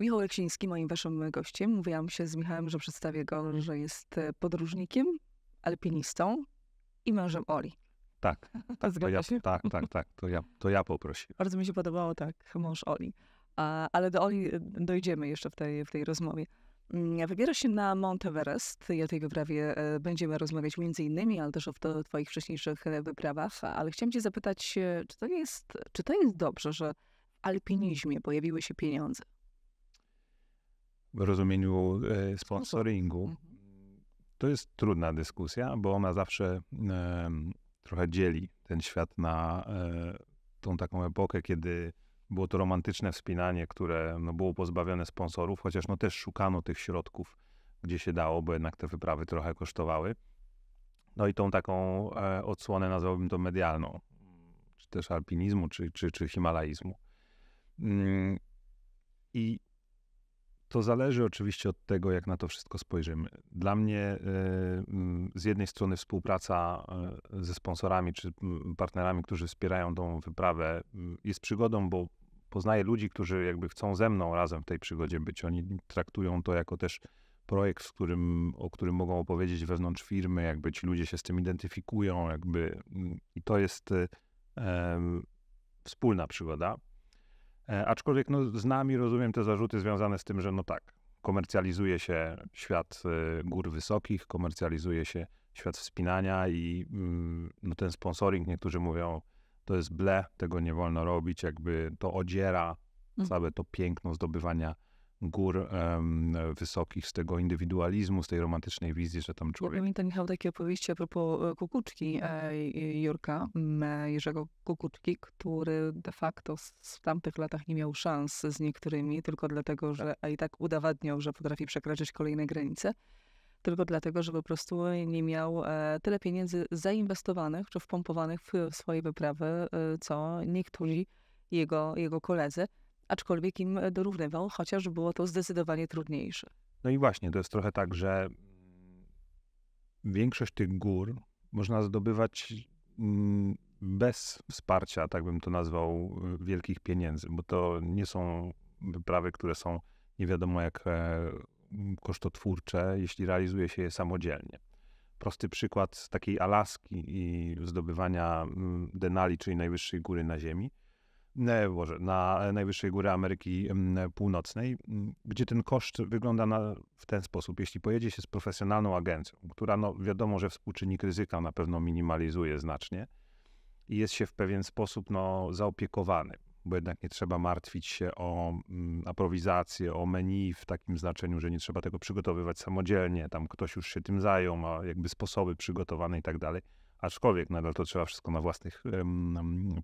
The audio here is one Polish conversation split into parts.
Michał Leksiński, moim waszym gościem. Mówiłam się z Michałem, że przedstawię go, że jest e, podróżnikiem, alpinistą i mężem Oli. Tak, tak, to ja, tak, tak, tak, to ja, to ja poprosiłem. Bardzo mi się podobało, tak, mąż Oli. A, ale do Oli e, dojdziemy jeszcze w tej, w tej rozmowie. Mm, Wybiera się na Monteverest i o tej wyprawie e, będziemy rozmawiać między innymi, ale też o to, twoich wcześniejszych wyprawach. Ale chciałam cię zapytać, czy to jest, czy to jest dobrze, że w alpinizmie pojawiły się pieniądze? rozumieniu e, sponsoringu. Mhm. To jest trudna dyskusja, bo ona zawsze e, trochę dzieli ten świat na e, tą taką epokę, kiedy było to romantyczne wspinanie, które no, było pozbawione sponsorów, chociaż no, też szukano tych środków, gdzie się dało, bo jednak te wyprawy trochę kosztowały. No i tą taką e, odsłonę nazwałbym to medialną, czy też alpinizmu, czy, czy, czy himalaizmu. Mm, I to zależy oczywiście od tego, jak na to wszystko spojrzymy. Dla mnie e, z jednej strony współpraca e, ze sponsorami czy partnerami, którzy wspierają tą wyprawę, jest przygodą, bo poznaję ludzi, którzy jakby chcą ze mną razem w tej przygodzie być. Oni traktują to jako też projekt, w którym, o którym mogą opowiedzieć wewnątrz firmy, jakby ci ludzie się z tym identyfikują, jakby i to jest e, e wspólna przygoda. E, aczkolwiek no, znam i rozumiem te zarzuty związane z tym, że no tak, komercjalizuje się świat e, gór wysokich, komercjalizuje się świat wspinania i mm, no, ten sponsoring, niektórzy mówią, to jest ble, tego nie wolno robić, jakby to odziera mhm. całe to piękno zdobywania gór um, wysokich, z tego indywidualizmu, z tej romantycznej wizji, że tam człowiek... Ja pamiętam, Michał, takie opowieści a propos e, Kukuczki e, Jurka, e, Jerzego Kukuczki, który de facto w tamtych latach nie miał szans z niektórymi, tylko dlatego, że a i tak udowadniał, że potrafi przekraczać kolejne granice, tylko dlatego, że po prostu nie miał tyle pieniędzy zainwestowanych czy wpompowanych w swoje wyprawy, co niektórzy jego, jego koledzy aczkolwiek im e, dorównywał, chociaż było to zdecydowanie trudniejsze. No i właśnie, to jest trochę tak, że mm, większość tych gór można zdobywać mm, bez wsparcia, tak bym to nazwał, e, wielkich pieniędzy, bo to nie są wyprawy, które są nie wiadomo jak e, kosztotwórcze, jeśli realizuje się je samodzielnie. Prosty przykład z takiej Alaski i zdobywania mm, denali, czyli najwyższej góry na Ziemi, E, Boże, na najwyższej góry Ameryki Północnej, gdzie ten koszt wygląda na, w ten sposób. Jeśli pojedzie się z profesjonalną agencją, która no, wiadomo, że współczynnik ryzyka na pewno minimalizuje znacznie i jest się w pewien sposób no, zaopiekowany, bo jednak nie trzeba martwić się o mm, aprowizację, o menu w takim znaczeniu, że nie trzeba tego przygotowywać samodzielnie, tam ktoś już się tym zajął, ma jakby sposoby przygotowane i tak dalej aczkolwiek nadal to trzeba wszystko na własnych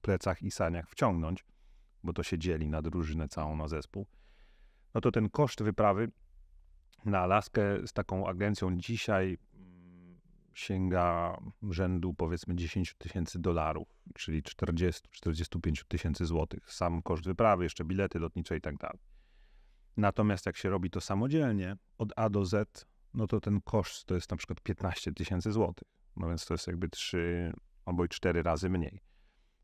plecach i saniach wciągnąć, bo to się dzieli na drużynę całą, na zespół, no to ten koszt wyprawy na Alaskę z taką agencją dzisiaj mm, sięga rzędu powiedzmy 10 tysięcy dolarów, czyli 40-45 tysięcy złotych. Sam koszt wyprawy, jeszcze bilety lotnicze i tak dalej. Natomiast jak się robi to samodzielnie, od A do Z, no to ten koszt to jest na przykład 15 tysięcy złotych. No więc to jest jakby trzy albo i cztery razy mniej.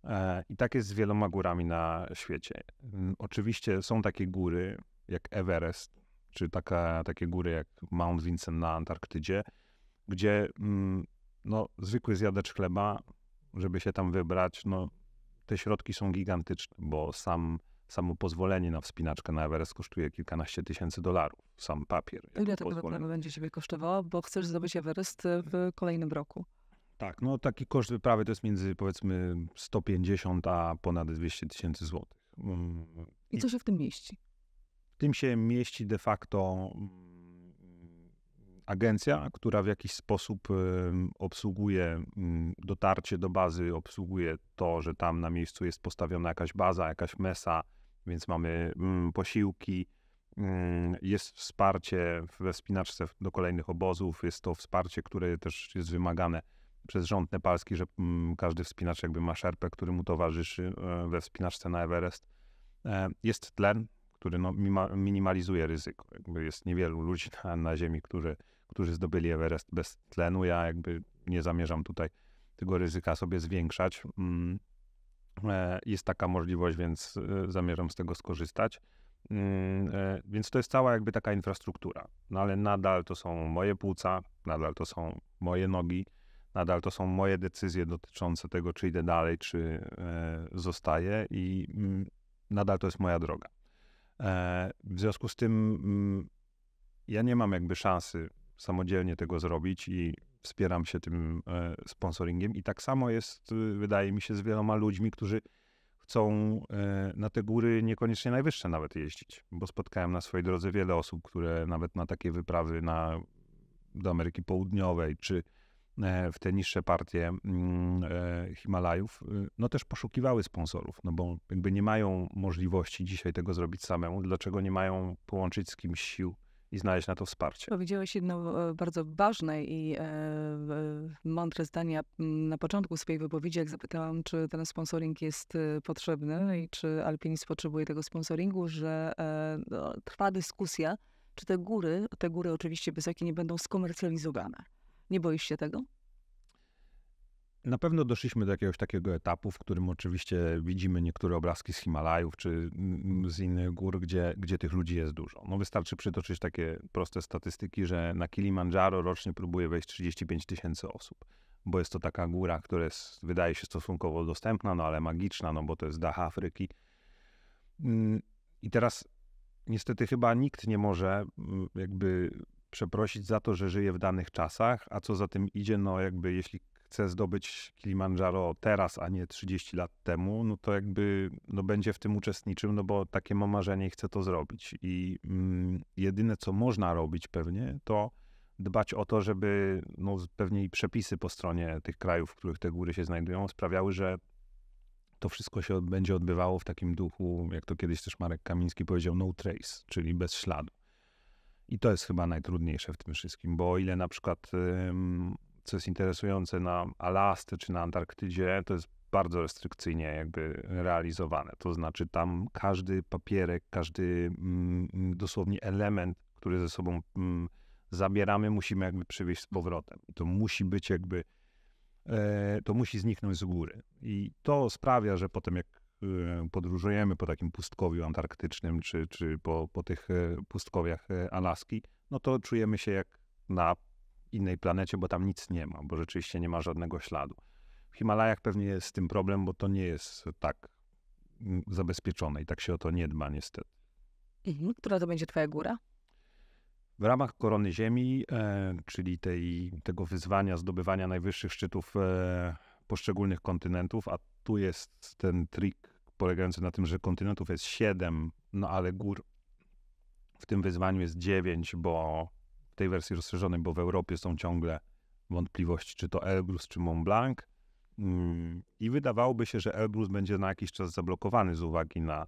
E, I tak jest z wieloma górami na świecie. Mm, oczywiście są takie góry jak Everest, czy taka, takie góry jak Mount Vincent na Antarktydzie, gdzie mm, no, zwykły zjadacz chleba, żeby się tam wybrać, no, te środki są gigantyczne, bo sam Samo pozwolenie na wspinaczkę na Everest kosztuje kilkanaście tysięcy dolarów. Sam papier. Ile to wyprawa będzie Ciebie kosztowało, bo chcesz zdobyć Everest w kolejnym roku? Tak, no taki koszt wyprawy to jest między powiedzmy 150 a ponad 200 tysięcy złotych. I co się w tym mieści? W tym się mieści de facto mm, agencja, która w jakiś sposób obsługuje dotarcie do bazy, obsługuje to, że tam na miejscu jest postawiona jakaś baza, jakaś mesa, więc mamy mm, posiłki, mm, jest wsparcie we wspinaczce do kolejnych obozów, jest to wsparcie, które też jest wymagane przez rząd nepalski, że mm, każdy wspinacz jakby ma szerpę, który mu towarzyszy e, we wspinaczce na Everest. E, jest tlen, który no, minimalizuje ryzyko. Jakby jest niewielu ludzi na, na Ziemi, którzy, którzy zdobyli Everest bez tlenu. Ja jakby nie zamierzam tutaj tego ryzyka sobie zwiększać. E, jest taka możliwość, więc e, zamierzam z tego skorzystać. Mm, e, więc to jest cała jakby taka infrastruktura. No ale nadal to są moje płuca, nadal to są moje nogi, nadal to są moje decyzje dotyczące tego, czy idę dalej, czy zostaję i mm, nadal to jest moja droga. W związku z tym mm, ja nie mam jakby szansy samodzielnie tego zrobić i wspieram się tym e, sponsoringiem. I tak samo jest, y, wydaje mi się, z wieloma ludźmi, którzy chcą e, na te góry niekoniecznie najwyższe nawet jeździć, bo spotkałem na swojej drodze wiele osób, które nawet na takie wyprawy na, do Ameryki Południowej czy e, w te niższe partie mm, Himalajów, y, no też poszukiwały sponsorów, no bo jakby nie mają możliwości dzisiaj tego zrobić samemu, dlaczego nie mają połączyć z kimś sił i znaleźć na to wsparcie. Powiedziałeś jedno e, bardzo ważne i e, mądre zdanie na początku swojej wypowiedzi, jak zapytałam, czy ten sponsoring jest e, potrzebny i czy alpinizm potrzebuje tego sponsoringu, że no, trwa dyskusja, czy te góry, te góry oczywiście wysokie, nie będą skomercjalizowane. Nie boisz się tego? Na pewno doszliśmy do jakiegoś takiego etapu, w którym oczywiście widzimy niektóre obrazki z Himalajów czy z innych gór, gdzie, gdzie tych ludzi jest dużo. No wystarczy przytoczyć takie proste statystyki, że na Kilimandżaro rocznie próbuje wejść 35 tysięcy osób, bo jest to taka góra, która jest, wydaje się stosunkowo dostępna, no ale magiczna, no bo to jest dach Afryki. Mm, I teraz niestety chyba nikt nie może mm, jakby przeprosić za to, że żyje w danych czasach, a co za tym idzie, no jakby jeśli chce zdobyć Kilimandżaro teraz, a nie 30 lat temu, no to jakby no będzie w tym uczestniczył, no bo takie ma marzenie i chce to zrobić. I mm, jedyne, co można robić pewnie, to dbać o to, żeby no, pewnie i przepisy po stronie tych krajów, w których te góry się znajdują, sprawiały, że to wszystko się będzie odbywało w takim duchu, jak to kiedyś też Marek Kamiński powiedział, no trace, czyli bez śladu. I to jest chyba najtrudniejsze w tym wszystkim, bo o ile na przykład co jest interesujące na Alasce czy na Antarktydzie, to jest bardzo restrykcyjnie jakby realizowane. To znaczy tam każdy papierek, każdy mm, mm, dosłownie element, który ze sobą mm, zabieramy, musimy jakby przywieźć z powrotem. I to musi być jakby, e, to musi zniknąć z góry. I to sprawia, że potem jak e, podróżujemy po takim pustkowiu antarktycznym, czy, czy po, po tych e, pustkowiach e, Alaski, no to czujemy się jak na innej planecie, bo tam nic nie ma, bo rzeczywiście nie ma żadnego śladu. W Himalajach pewnie jest z tym problem, bo to nie jest tak mm, zabezpieczone i tak się o to nie dba niestety. Mhm. Która to będzie twoja góra? W ramach Korony Ziemi, e, czyli tej, tego wyzwania zdobywania najwyższych szczytów e, poszczególnych kontynentów, a tu jest ten trik polegający na tym, że kontynentów jest siedem, no ale gór w tym wyzwaniu jest dziewięć, bo w tej wersji rozszerzonej, bo w Europie są ciągle wątpliwości, czy to Elbrus, czy Mont Blanc. Mm, I wydawałoby się, że Elbrus będzie na jakiś czas zablokowany z uwagi na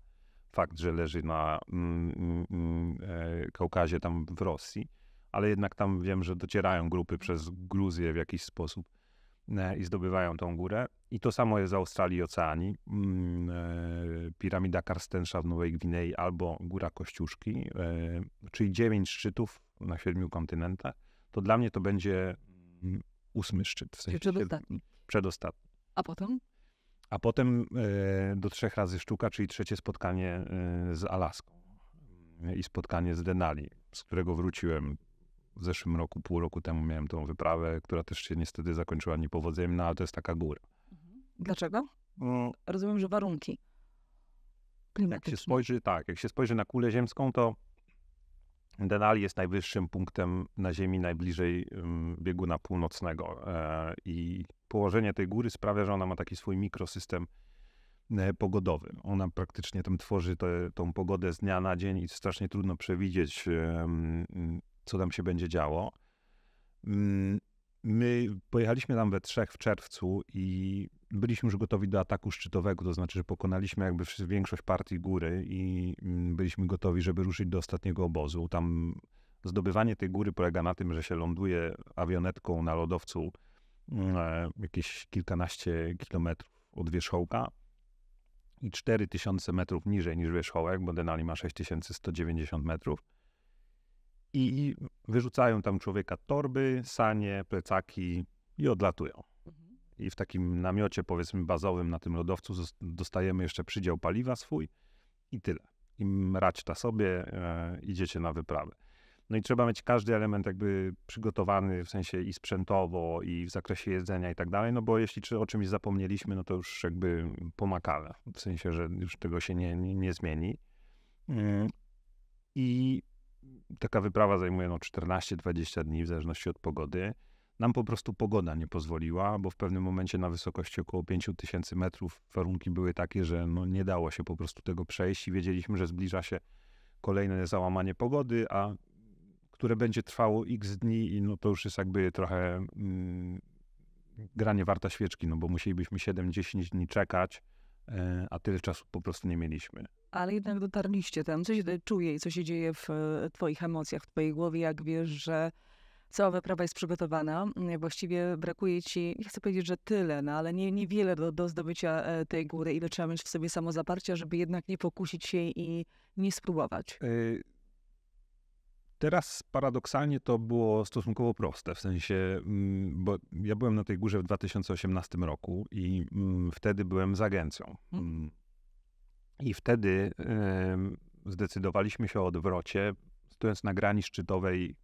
fakt, że leży na mm, mm, e, Kaukazie, tam w Rosji, ale jednak tam wiem, że docierają grupy przez Gruzję w jakiś sposób e, i zdobywają tą górę. I to samo jest w Australii i Oceanii. Mm, e, piramida Karstensza w Nowej Gwinei albo Góra Kościuszki, e, czyli dziewięć szczytów na siedmiu kontynentach. To dla mnie to będzie mm, ósmy szczyt. W sensie przedostatni. Przedostatni. A potem? A potem e, do trzech razy sztuka, czyli trzecie spotkanie z Alaską mm, i spotkanie z Denali, z którego wróciłem w zeszłym roku, pół roku temu miałem tą wyprawę, która też się niestety zakończyła niepowodzeniem, no ale to jest taka góra. Dlaczego? No, Rozumiem, że warunki klimatyczne. Jak się spojrzy, tak, jak się spojrzy na kulę ziemską, to Denali jest najwyższym punktem na Ziemi najbliżej bieguna północnego e, i położenie tej góry sprawia, że ona ma taki swój mikrosystem e, pogodowy. Ona praktycznie tam tworzy te, tą pogodę z dnia na dzień i strasznie trudno przewidzieć, co tam się będzie działo. Mm, my pojechaliśmy tam we trzech w czerwcu i byliśmy już gotowi do ataku szczytowego, to znaczy, że pokonaliśmy jakby większość partii góry i mm, byliśmy gotowi, żeby ruszyć do ostatniego obozu. Tam zdobywanie tej góry polega na tym, że się ląduje awionetką na lodowcu mm, e, jakieś kilkanaście kilometrów od wierzchołka i 4000 metrów niżej niż wierzchołek, bo Denali ma 6190 metrów. I wyrzucają tam człowieka torby, sanie, plecaki i odlatują i w takim namiocie, powiedzmy, bazowym na tym lodowcu dostajemy jeszcze przydział paliwa swój i tyle. I raczta sobie, e, idziecie na wyprawę. No i trzeba mieć każdy element jakby przygotowany w sensie i sprzętowo, i w zakresie jedzenia i tak dalej, no bo jeśli czy o czymś zapomnieliśmy, no to już jakby pomakale, w sensie, że już tego się nie, nie, nie zmieni. E, I taka wyprawa zajmuje no 14-20 dni w zależności od pogody. Nam po prostu pogoda nie pozwoliła, bo w pewnym momencie na wysokości około 5000 metrów warunki były takie, że no nie dało się po prostu tego przejść i wiedzieliśmy, że zbliża się kolejne załamanie pogody, a które będzie trwało x dni i no to już jest jakby trochę mm, granie warta świeczki, no bo musielibyśmy 7-10 dni czekać, e, a tyle czasu po prostu nie mieliśmy. Ale jednak dotarliście tam. Co się czuje i co się dzieje w e, twoich emocjach, w twojej głowie, jak wiesz, że cała wyprawa jest przygotowana. Mm, właściwie brakuje ci, nie chcę powiedzieć, że tyle, no ale nie, niewiele do, do zdobycia e, tej góry, ile trzeba mieć w sobie samozaparcia, żeby jednak nie pokusić się i nie spróbować. E, teraz paradoksalnie to było stosunkowo proste, w sensie, mm, bo ja byłem na tej górze w 2018 roku i mm, wtedy byłem z agencją. I wtedy zdecydowaliśmy się o odwrocie, stojąc na grani szczytowej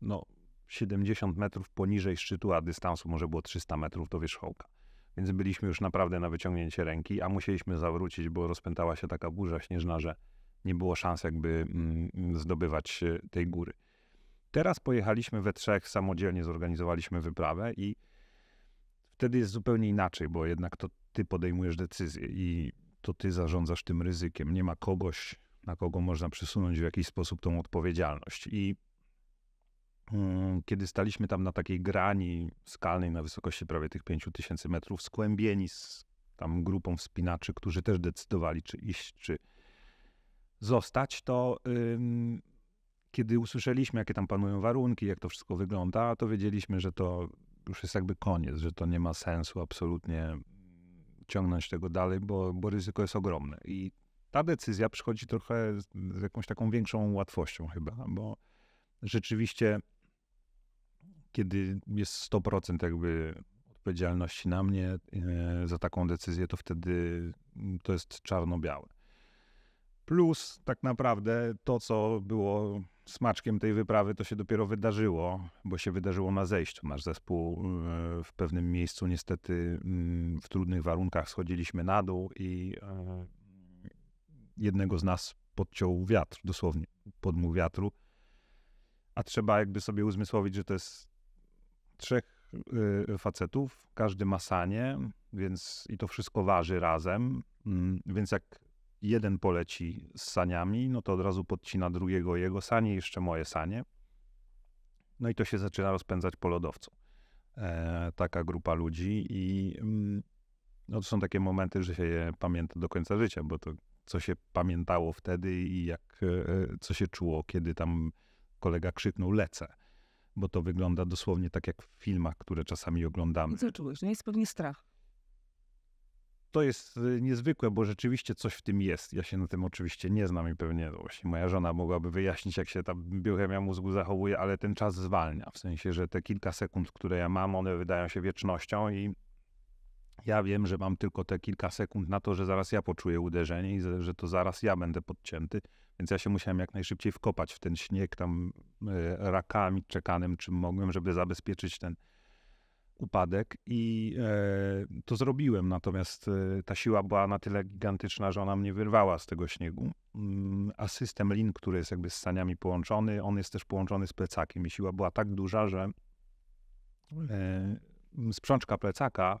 no, 70 metrów poniżej szczytu, a dystansu może było 300 metrów do wierzchołka. Więc byliśmy już naprawdę na wyciągnięcie ręki, a musieliśmy zawrócić, bo rozpętała się taka burza śnieżna, że nie było szans jakby mm, zdobywać tej góry. Teraz pojechaliśmy we trzech, samodzielnie zorganizowaliśmy wyprawę i wtedy jest zupełnie inaczej, bo jednak to ty podejmujesz decyzję i to ty zarządzasz tym ryzykiem. Nie ma kogoś, na kogo można przesunąć w jakiś sposób tą odpowiedzialność. I Mm, kiedy staliśmy tam na takiej grani skalnej na wysokości prawie tych 5000 metrów, skłębieni z tam grupą wspinaczy, którzy też decydowali, czy iść, czy zostać, to ym, kiedy usłyszeliśmy, jakie tam panują warunki, jak to wszystko wygląda, to wiedzieliśmy, że to już jest jakby koniec, że to nie ma sensu absolutnie ciągnąć tego dalej, bo, bo ryzyko jest ogromne. I ta decyzja przychodzi trochę z, z jakąś taką większą łatwością chyba, bo rzeczywiście kiedy jest 100% jakby odpowiedzialności na mnie e, za taką decyzję, to wtedy mm, to jest czarno-białe. Plus tak naprawdę to, co było smaczkiem tej wyprawy, to się dopiero wydarzyło, bo się wydarzyło na zejściu. Nasz zespół e, w pewnym miejscu niestety mm, w trudnych warunkach schodziliśmy na dół i e, jednego z nas podciął wiatr, dosłownie podmuł wiatru. A trzeba jakby sobie uzmysłowić, że to jest trzech y, facetów, każdy ma sanie, więc i to wszystko waży razem, mm, więc jak jeden poleci z saniami, no to od razu podcina drugiego jego sanie, jeszcze moje sanie. No i to się zaczyna rozpędzać po lodowcu. E, taka grupa ludzi i mm, no to są takie momenty, że się je pamięta do końca życia, bo to co się pamiętało wtedy i jak, e, e, co się czuło, kiedy tam kolega krzyknął lecę bo to wygląda dosłownie tak jak w filmach, które czasami oglądamy. co czułeś? Nie jest pewnie strach. To jest y, niezwykłe, bo rzeczywiście coś w tym jest. Ja się na tym oczywiście nie znam i pewnie no, właśnie moja żona mogłaby wyjaśnić, jak się ta biochemia mózgu zachowuje, ale ten czas zwalnia. W sensie, że te kilka sekund, które ja mam, one wydają się wiecznością i ja wiem, że mam tylko te kilka sekund na to, że zaraz ja poczuję uderzenie i że to zaraz ja będę podcięty, więc ja się musiałem jak najszybciej wkopać w ten śnieg tam e, rakami czekanym, czym mogłem, żeby zabezpieczyć ten upadek i e, to zrobiłem, natomiast e, ta siła była na tyle gigantyczna, że ona mnie wyrwała z tego śniegu, mm, a system lin, który jest jakby z saniami połączony, on jest też połączony z plecakiem i siła była tak duża, że sprzączka plecaka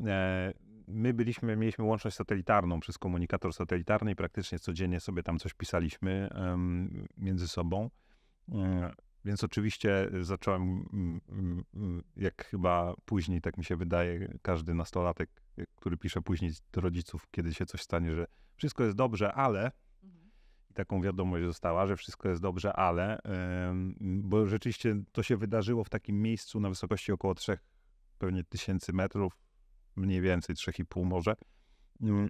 E, my byliśmy, mieliśmy łączność satelitarną przez komunikator satelitarny i praktycznie codziennie sobie tam coś pisaliśmy między sobą. E, więc oczywiście e, zacząłem, jak chyba później, tak mi się wydaje, każdy nastolatek, który pisze później do rodziców, kiedy się coś stanie, że wszystko jest dobrze, ale. Mhm. I taką wiadomość została, że wszystko jest dobrze, ale. Bo rzeczywiście to się wydarzyło w takim miejscu na wysokości około 3 pewnie tysięcy metrów mniej więcej 3,5 może, mm,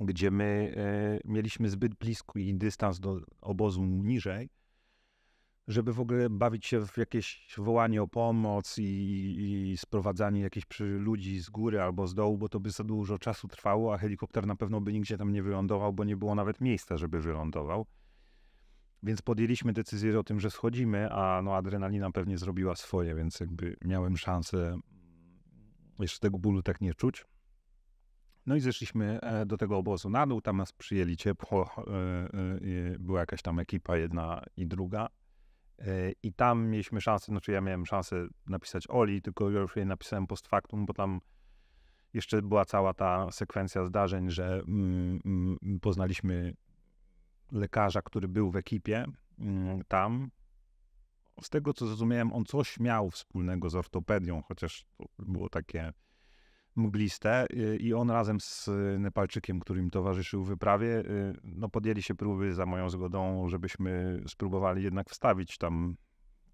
gdzie my e, mieliśmy zbyt blisko i dystans do obozu niżej, żeby w ogóle bawić się w jakieś wołanie o pomoc i, i sprowadzanie jakichś ludzi z góry albo z dołu, bo to by za dużo czasu trwało, a helikopter na pewno by nigdzie tam nie wylądował, bo nie było nawet miejsca, żeby wylądował. Więc podjęliśmy decyzję o tym, że schodzimy, a no adrenalina pewnie zrobiła swoje, więc jakby miałem szansę jeszcze tego bólu tak nie czuć. No i zeszliśmy e, do tego obozu na dół, tam nas przyjęli ciepło, e, e, była jakaś tam ekipa jedna i druga. I tam mieliśmy szansę, znaczy ja miałem szansę napisać Oli, tylko już jej napisałem post factum, bo tam jeszcze była cała ta sekwencja zdarzeń, że mm, mm, poznaliśmy lekarza, który był w ekipie mm, tam z tego co zrozumiałem, on coś miał wspólnego z ortopedią, chociaż to było takie mgliste y, i on razem z Nepalczykiem, którym towarzyszył w wyprawie, y, no podjęli się próby za moją zgodą, żebyśmy spróbowali jednak wstawić tam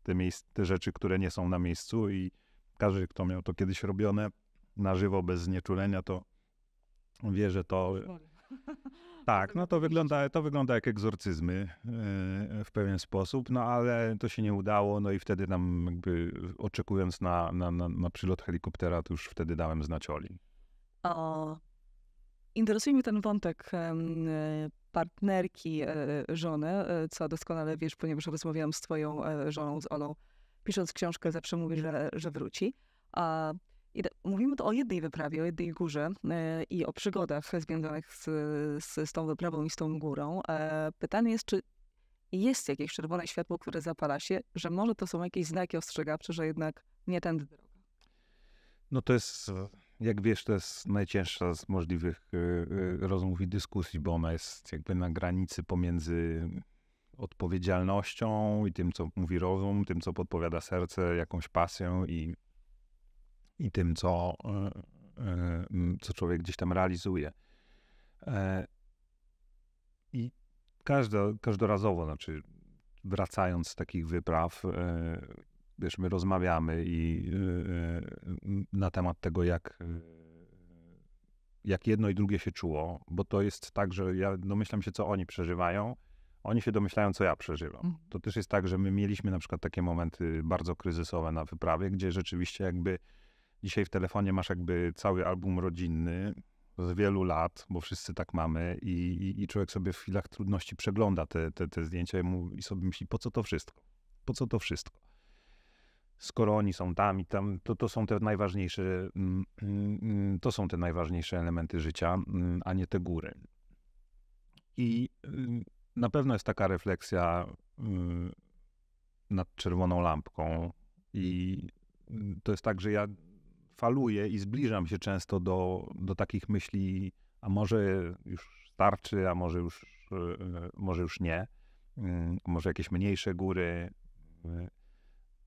te, miejsc, te rzeczy, które nie są na miejscu i każdy, kto miał to kiedyś robione na żywo, bez znieczulenia, to wie, że to Tak, no to wygląda, to wygląda jak egzorcyzmy e, w pewien sposób, no ale to się nie udało, no i wtedy tam jakby oczekując na, na, na, na przylot helikoptera, to już wtedy dałem znać Oli. O, interesuje mnie ten wątek e, partnerki e, żony, co doskonale wiesz, ponieważ rozmawiałam z twoją żoną, z Olą, pisząc książkę zawsze mówię, że, że wróci. A Mówimy tu o jednej wyprawie, o jednej górze e, i o przygodach związanych z, z, z tą wyprawą i z tą górą. E, pytanie jest, czy jest jakieś czerwone światło, które zapala się, że może to są jakieś znaki ostrzegawcze, że jednak nie tędy droga? No to jest, jak wiesz, to jest najcięższa z możliwych e, rozmów i dyskusji, bo ona jest jakby na granicy pomiędzy odpowiedzialnością i tym, co mówi rozum, tym, co podpowiada serce, jakąś pasją i i tym, co, e, e, co człowiek gdzieś tam realizuje. E, I każde każdorazowo, znaczy wracając z takich wypraw, wiesz, my rozmawiamy i na temat tego, jak, jak jedno i drugie się czuło, bo to jest tak, że ja domyślam się, co oni przeżywają, oni się domyślają, co ja przeżywam. Mhm. To też jest tak, że my mieliśmy na przykład takie momenty bardzo kryzysowe na wyprawie, gdzie rzeczywiście jakby Dzisiaj w telefonie masz jakby cały album rodzinny z wielu lat, bo wszyscy tak mamy i, i, i człowiek sobie w chwilach trudności przegląda te, te, te zdjęcia i, mówi, i sobie myśli, po co to wszystko? Po co to wszystko? skoro oni są tam i tam, to, to są te najważniejsze, mm, mm, to są te najważniejsze elementy życia, mm, a nie te góry. I na pewno jest taka refleksja nad czerwoną lampką i to jest tak, że ja faluję i zbliżam się często do, do takich myśli, a może już starczy, a może już, e, e, może już nie, e, może jakieś mniejsze góry.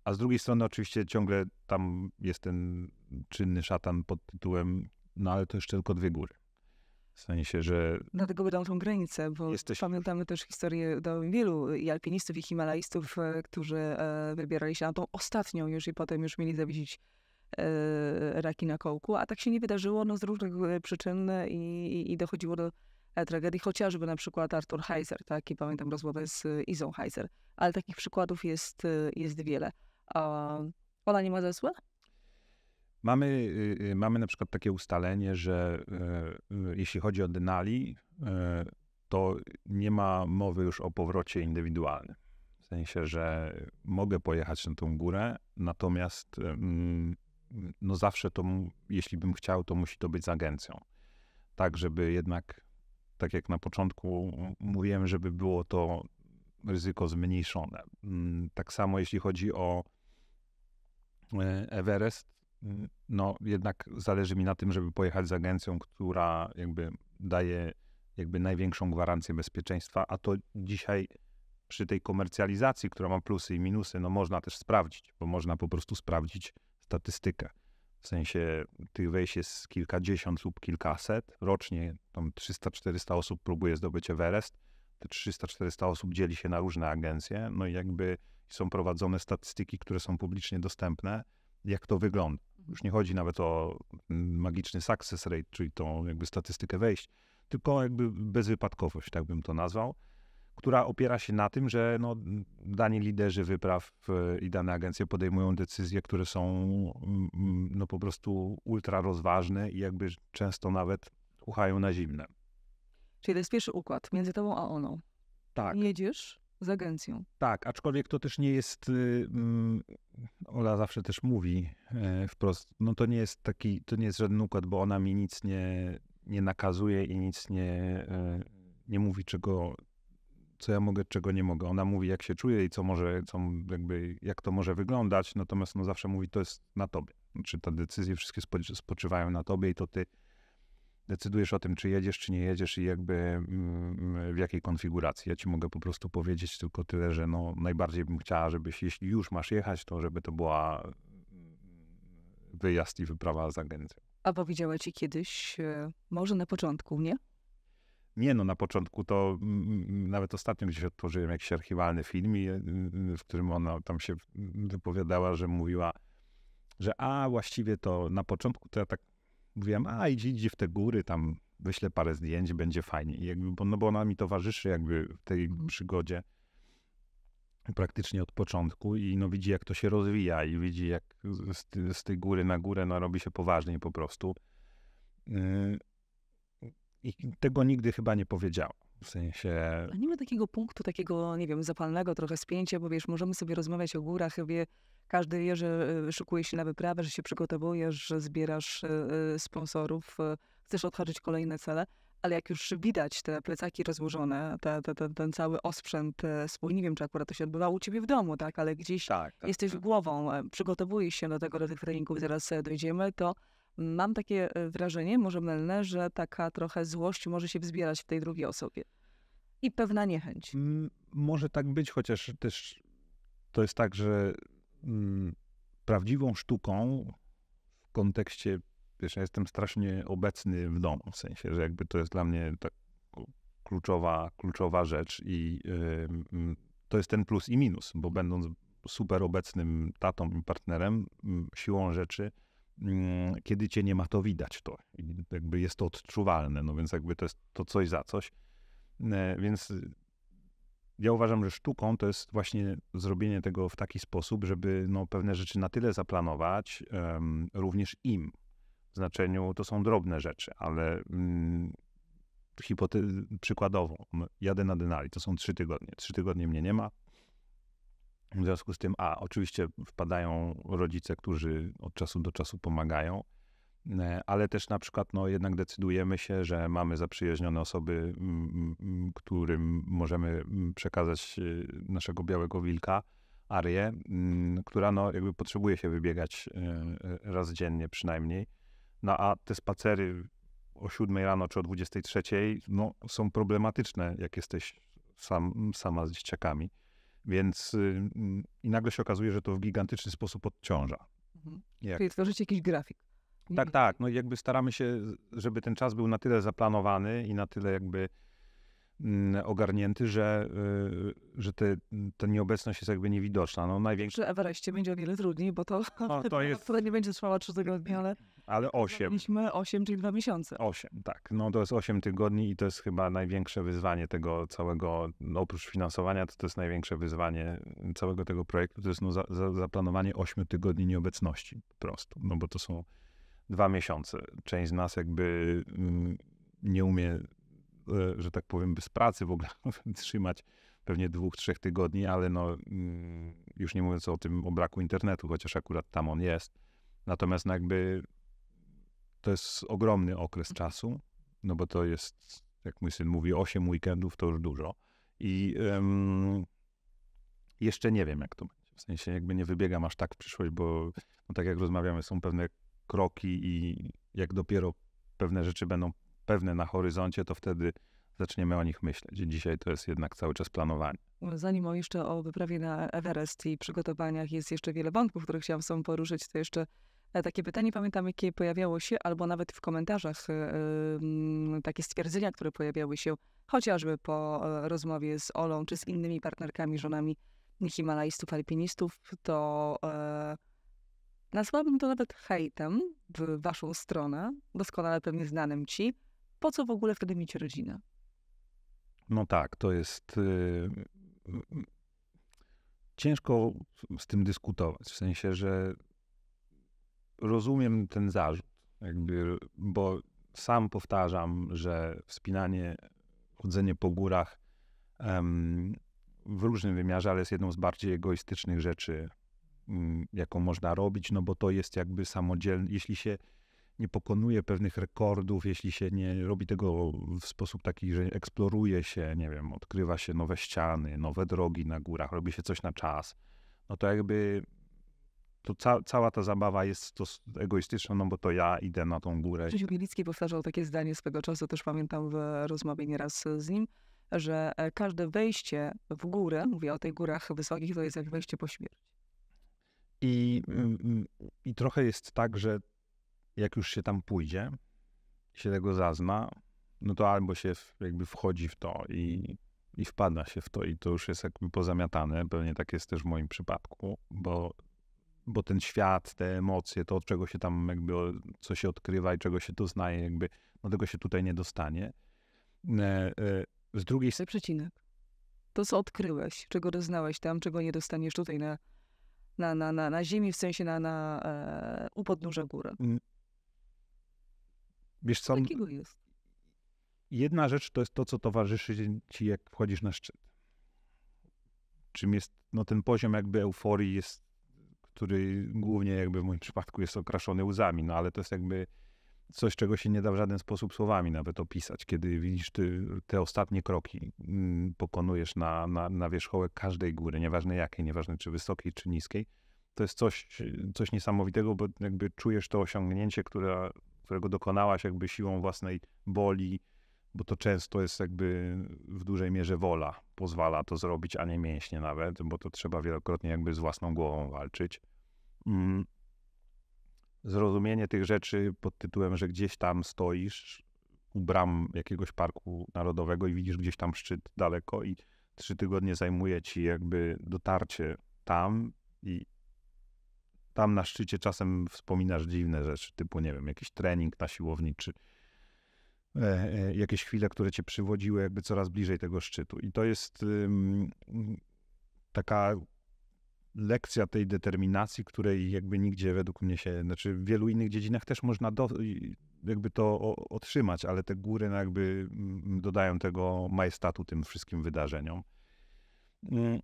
A z drugiej strony oczywiście ciągle tam jest ten czynny szatan pod tytułem, no ale to jeszcze tylko dwie góry. W sensie, że... Dlatego pytam tą granicę, bo jesteś... pamiętamy też historię do no, wielu i alpinistów, i himalajstów, którzy wybierali się na tą ostatnią już i potem już mieli zawiesić E, raki na kołku, a tak się nie wydarzyło no, z różnych e, przyczyn e, i, i dochodziło do tragedii, chociażby na przykład Artur Heiser, tak? I pamiętam rozmowę z Izą Heiser, ale takich przykładów jest, jest wiele. A ona nie ma za złe? Mamy, y, y, mamy na przykład takie ustalenie, że y, jeśli chodzi o Denali, to nie ma mowy już o powrocie indywidualnym. W sensie, że mogę pojechać na tą górę, natomiast mm, no zawsze to, jeśli bym chciał, to musi to być z agencją. Tak, żeby jednak, tak jak na początku mówiłem, żeby było to ryzyko zmniejszone. Mm, tak samo jeśli chodzi o e, Everest, mm, no jednak zależy mi na tym, żeby pojechać z agencją, która jakby daje jakby największą gwarancję bezpieczeństwa, a to dzisiaj przy tej komercjalizacji, która ma plusy i minusy, no można też sprawdzić, bo można po prostu sprawdzić, statystykę. W sensie tych wejść jest kilkadziesiąt lub kilkaset. Rocznie tam 300-400 osób próbuje zdobyć Everest. Te 300-400 osób dzieli się na różne agencje, no i jakby są prowadzone statystyki, które są publicznie dostępne, jak to wygląda. Już nie chodzi nawet o magiczny success rate, czyli tą jakby statystykę wejść, tylko jakby bezwypadkowość, tak bym to nazwał która opiera się na tym, że no, dani liderzy wypraw i dane agencje podejmują decyzje, które są mm, mm, no, po prostu ultra rozważne i jakby często nawet słuchają na zimne. Czyli to jest pierwszy układ między tobą a oną. Tak. Jedziesz z agencją. Tak, aczkolwiek to też nie jest, y, mm, Ola zawsze też mówi e, wprost, no to nie jest taki, to nie jest żaden układ, bo ona mi nic nie, nie nakazuje i nic nie, e, nie mówi, czego, co ja mogę, czego nie mogę. Ona mówi, jak się czuje i co może, co jakby, jak to może wyglądać, natomiast no zawsze mówi, to jest na tobie. Czy te decyzje wszystkie spoczywają na tobie i to ty decydujesz o tym, czy jedziesz, czy nie jedziesz i jakby mm, w jakiej konfiguracji. Ja ci mogę po prostu powiedzieć tylko tyle, że no, najbardziej bym chciała, żebyś, jeśli już masz jechać, to żeby to była wyjazd i wyprawa z agencją. A powiedziała ci kiedyś, e, może na początku, nie? Nie no, na początku to nawet ostatnio gdzieś odtworzyłem jakiś archiwalny film, w którym ona tam się wypowiadała, że mówiła, że a właściwie to na początku to ja tak mówiłem, a idź, idź w te góry, tam wyślę parę zdjęć, będzie fajnie. I jakby, no bo ona mi towarzyszy jakby w tej przygodzie praktycznie od początku i no widzi jak to się rozwija i widzi jak z, z tej góry na górę no robi się poważniej po prostu. Y, i tego nigdy chyba nie powiedziała. W sensie. A nie ma takiego punktu, takiego, nie wiem, zapalnego trochę spięcia, bo wiesz, możemy sobie rozmawiać o górach, wie, każdy wie, że e, szykuje się na wyprawę, że się przygotowujesz, że zbierasz e, e, sponsorów, chcesz odchodzić kolejne cele, ale jak już widać te plecaki rozłożone, ten cały osprzęt swój, nie wiem, czy akurat to się odbywało u ciebie w domu, tak, ale gdzieś tak, tak, jesteś tak. głową, przygotowujesz się do tego, do tych treningów, zaraz dojdziemy, to mam takie e, wrażenie, może mylne, że taka trochę złość może się wzbierać w tej drugiej osobie. I pewna niechęć. M może tak być, chociaż też to jest tak, że mm, prawdziwą sztuką w kontekście, wiesz, ja jestem strasznie obecny w domu, w sensie, że jakby to jest dla mnie tak kluczowa, kluczowa rzecz i to jest ten plus i minus, bo będąc super obecnym tatą i partnerem, siłą rzeczy, Mm, kiedy cię nie ma, to widać to. I jakby jest to odczuwalne, no więc jakby to jest to coś za coś. E, więc y, ja uważam, że sztuką to jest właśnie zrobienie tego w taki sposób, żeby no, pewne rzeczy na tyle zaplanować, um, również im. W znaczeniu to są drobne rzeczy, ale um, przykładowo, jadę na Denali, to są trzy tygodnie. Trzy tygodnie mnie nie ma, w związku z tym, a oczywiście wpadają rodzice, którzy od czasu do czasu pomagają, e, ale też na przykład no, jednak decydujemy się, że mamy zaprzyjaźnione osoby, którym możemy przekazać e, naszego białego wilka, Arię, która no, jakby potrzebuje się wybiegać e, raz dziennie przynajmniej. No a te spacery o 7 rano czy o 23 no, są problematyczne, jak jesteś sam, sama z dzieciakami. Więc y, i nagle się okazuje, że to w gigantyczny sposób odciąża. Mhm. Jak... Czyli tworzycie jakiś grafik. Tak, tak. No jakby staramy się, żeby ten czas był na tyle zaplanowany i na tyle jakby mm, ogarnięty, że, y, że te, ta nieobecność jest jakby niewidoczna. No, największy... Przy Everestie będzie o wiele trudniej, bo to, no, to jest... nie będzie trwała trzy tygodnie, ale... Ale 8. Mieliśmy 8, czyli 2 miesiące. 8, tak. No to jest 8 tygodni i to jest chyba największe wyzwanie tego całego, no oprócz finansowania, to, to jest największe wyzwanie całego tego projektu, to jest no za, za, zaplanowanie 8 tygodni nieobecności po prostu, no bo to są dwa miesiące. Część z nas jakby mm, nie umie, e, że tak powiem, bez pracy w ogóle trzymać pewnie dwóch, trzech tygodni, ale no mm, już nie mówiąc o tym, o braku internetu, chociaż akurat tam on jest. Natomiast no jakby to jest ogromny okres czasu, no bo to jest, jak mój syn mówi, 8 weekendów to już dużo. I um, jeszcze nie wiem, jak to będzie. W sensie jakby nie wybiegam aż tak w przyszłość, bo no tak jak rozmawiamy, są pewne kroki i jak dopiero pewne rzeczy będą pewne na horyzoncie, to wtedy zaczniemy o nich myśleć. Dzisiaj to jest jednak cały czas planowanie. Zanim o jeszcze o wyprawie na Everest i przygotowaniach jest jeszcze wiele wątków, które chciałam sobie poruszyć, to jeszcze E, takie pytanie, pamiętam, jakie pojawiało się, albo nawet w komentarzach e, takie stwierdzenia, które pojawiały się chociażby po e, rozmowie z Olą czy z innymi partnerkami, żonami himalajstów, alpinistów, to e, nazwałabym to nawet hejtem w waszą stronę, doskonale pewnie znanym ci. Po co w ogóle wtedy mieć rodzinę? No tak, to jest. Yy, ciężko z tym dyskutować. W sensie, że rozumiem ten zarzut, jakby, bo sam powtarzam, że wspinanie, chodzenie po górach w różnym wymiarze, ale jest jedną z bardziej egoistycznych rzeczy, mm, jaką można robić, no bo to jest jakby samodzielne, jeśli się nie pokonuje pewnych rekordów, jeśli się nie robi tego w sposób taki, że eksploruje się, nie wiem, odkrywa się nowe ściany, nowe drogi na górach, robi się coś na czas, no to jakby to ca cała ta zabawa jest to egoistyczna, no bo to ja idę na tą górę. Krzysiu Bielicki powtarzał takie zdanie swego czasu, też pamiętam w rozmowie nieraz z nim, że e, każde wejście w górę, mówię o tych górach wysokich, to jest jak wejście po śmierć. I, mm, mm, I trochę jest tak, że jak już się tam pójdzie, się tego zazna, no to albo się jakby wchodzi w to i, i wpada się w to i to już jest jakby pozamiatane. Pewnie tak jest też w moim przypadku, bo bo ten świat, te emocje, to od czego się tam jakby, co się odkrywa i czego się doznaje, jakby, no tego się tutaj nie dostanie. E, e, z drugiej strony... przecinek. To, co odkryłeś, czego doznałeś tam, czego nie dostaniesz tutaj na, na, na, na, na ziemi, w sensie na, na e, u podnóża góry. Wiesz co? Takiego jest. Jedna rzecz to jest to, co towarzyszy ci, jak wchodzisz na szczyt. Czym jest, no ten poziom jakby euforii jest który głównie jakby w moim przypadku jest okraszony łzami, no ale to jest jakby coś, czego się nie da w żaden sposób słowami nawet opisać. Kiedy widzisz ty, te ostatnie kroki, mm, pokonujesz na, na, na wierzchołek każdej góry, nieważne jakiej, nieważne czy wysokiej, czy niskiej, to jest coś, coś niesamowitego, bo jakby czujesz to osiągnięcie, którego dokonałaś jakby siłą własnej boli, bo to często jest jakby w dużej mierze wola pozwala to zrobić, a nie mięśnie nawet, bo to trzeba wielokrotnie jakby z własną głową walczyć. Mm. Zrozumienie tych rzeczy pod tytułem, że gdzieś tam stoisz u bram jakiegoś parku narodowego i widzisz gdzieś tam szczyt daleko i trzy tygodnie zajmuje ci jakby dotarcie tam i tam na szczycie czasem wspominasz dziwne rzeczy, typu nie wiem, jakiś trening na siłowni, czy, E, e, jakieś chwile, które cię przywodziły jakby coraz bliżej tego szczytu. I to jest taka lekcja tej determinacji, której jakby nigdzie według mnie się, znaczy w wielu innych dziedzinach też można do, jakby to otrzymać, ale te góry no jakby mm, dodają tego majestatu tym wszystkim wydarzeniom. Mm,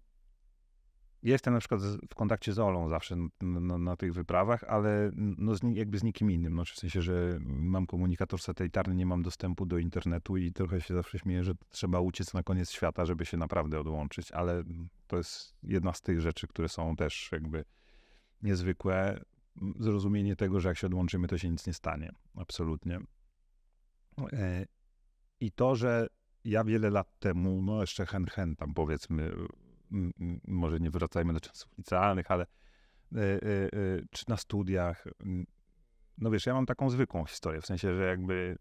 Jestem na przykład w kontakcie z Olą zawsze na, na, na tych wyprawach, ale no z, jakby z nikim innym. No, w sensie, że mam komunikator satelitarny, nie mam dostępu do internetu i trochę się zawsze śmieję, że trzeba uciec na koniec świata, żeby się naprawdę odłączyć, ale to jest jedna z tych rzeczy, które są też jakby niezwykłe. Zrozumienie tego, że jak się odłączymy, to się nic nie stanie. Absolutnie. E, I to, że ja wiele lat temu, no jeszcze hen, hen tam powiedzmy, może nie wracajmy do czasów licealnych, ale e, e, e, czy na studiach. No wiesz, ja mam taką zwykłą historię, w sensie, że jakby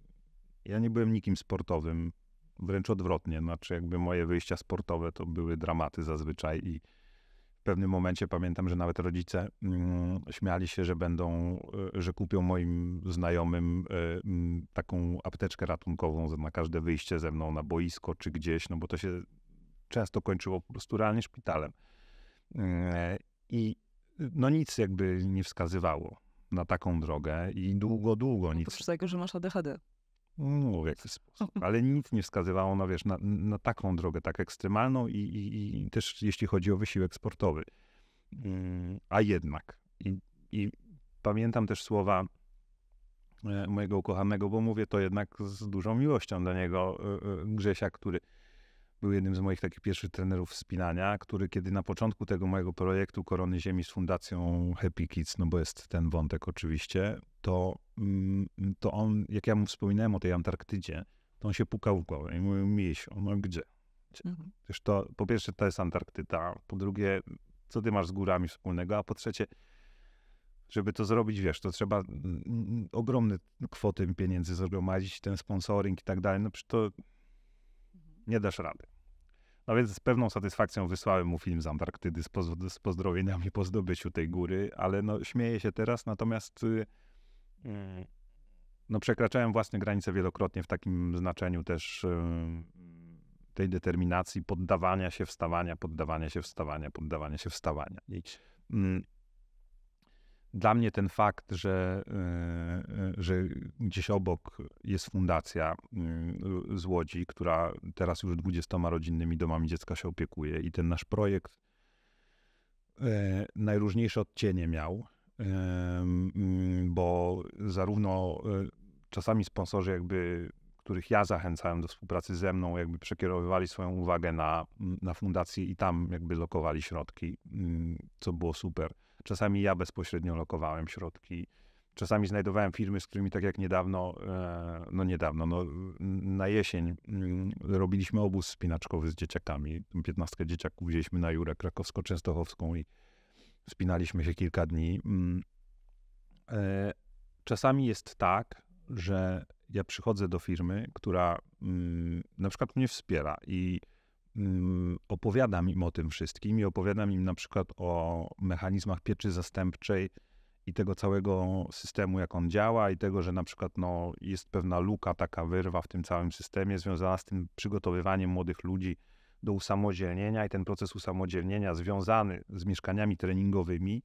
ja nie byłem nikim sportowym, wręcz odwrotnie. Znaczy, jakby moje wyjścia sportowe to były dramaty zazwyczaj i w pewnym momencie pamiętam, że nawet rodzice śmiali się, że będą, że kupią moim znajomym taką apteczkę ratunkową na każde wyjście ze mną na boisko czy gdzieś, no bo to się często kończyło po prostu realnie szpitalem. E, I y, no nic jakby nie wskazywało na taką drogę i długo, długo no, nic. Oprócz tego, że masz ADHD. No, w jakiś sposób. Ale nic nie wskazywało na, wiesz, na, na taką drogę, tak ekstremalną i, i, i, też jeśli chodzi o wysiłek sportowy. Mm, a jednak. I, i pamiętam też słowa e, mojego ukochanego, bo mówię to jednak z dużą miłością do niego, e, Grzesia, który był jednym z moich takich pierwszych trenerów wspinania, który kiedy na początku tego mojego projektu Korony Ziemi z Fundacją Happy Kids, no bo jest ten wątek oczywiście, to, mm, to on, jak ja mu wspominałem o tej Antarktydzie, to on się pukał w głowę i mówił, miś, mówi gdzie? Mhm. Przecież to, po pierwsze, to jest Antarktyda, po drugie, co ty masz z górami wspólnego, a po trzecie, żeby to zrobić, wiesz, to trzeba mm, mm, ogromne kwoty pieniędzy zgromadzić, ten sponsoring i tak dalej, no przecież to mhm. nie dasz rady. No więc z pewną satysfakcją wysłałem mu film z Antarktydy z, poz z pozdrowieniami po zdobyciu tej góry, ale no śmieję się teraz, natomiast y, mm, no przekraczałem własne granice wielokrotnie w takim znaczeniu też y, tej determinacji poddawania się, wstawania, poddawania się, wstawania, poddawania się, wstawania. I dla mnie ten fakt, że, e, e, że gdzieś obok jest fundacja y, z Łodzi, która teraz już 20 rodzinnymi domami dziecka się opiekuje i ten nasz projekt e, najróżniejsze odcienie miał, mm, bo zarówno czasami sponsorzy jakby których ja zachęcałem do współpracy ze mną, jakby przekierowywali swoją uwagę na, na fundację i tam jakby lokowali środki, mm, co było super. Czasami ja bezpośrednio lokowałem środki. Czasami znajdowałem firmy, z którymi tak jak niedawno, e, no niedawno, no na jesień mm, robiliśmy obóz spinaczkowy z dzieciakami. 15 dzieciaków wzięliśmy na Jurę Krakowsko-Częstochowską i spinaliśmy się kilka dni. Mm, e, czasami jest tak, że ja przychodzę do firmy, która mm, na przykład mnie wspiera i Mm, opowiadam im o tym wszystkim i opowiadam im na przykład o mechanizmach pieczy zastępczej i tego całego systemu, jak on działa, i tego, że na przykład no, jest pewna luka, taka wyrwa w tym całym systemie związana z tym przygotowywaniem młodych ludzi do usamodzielnienia i ten proces usamodzielnienia związany z mieszkaniami treningowymi,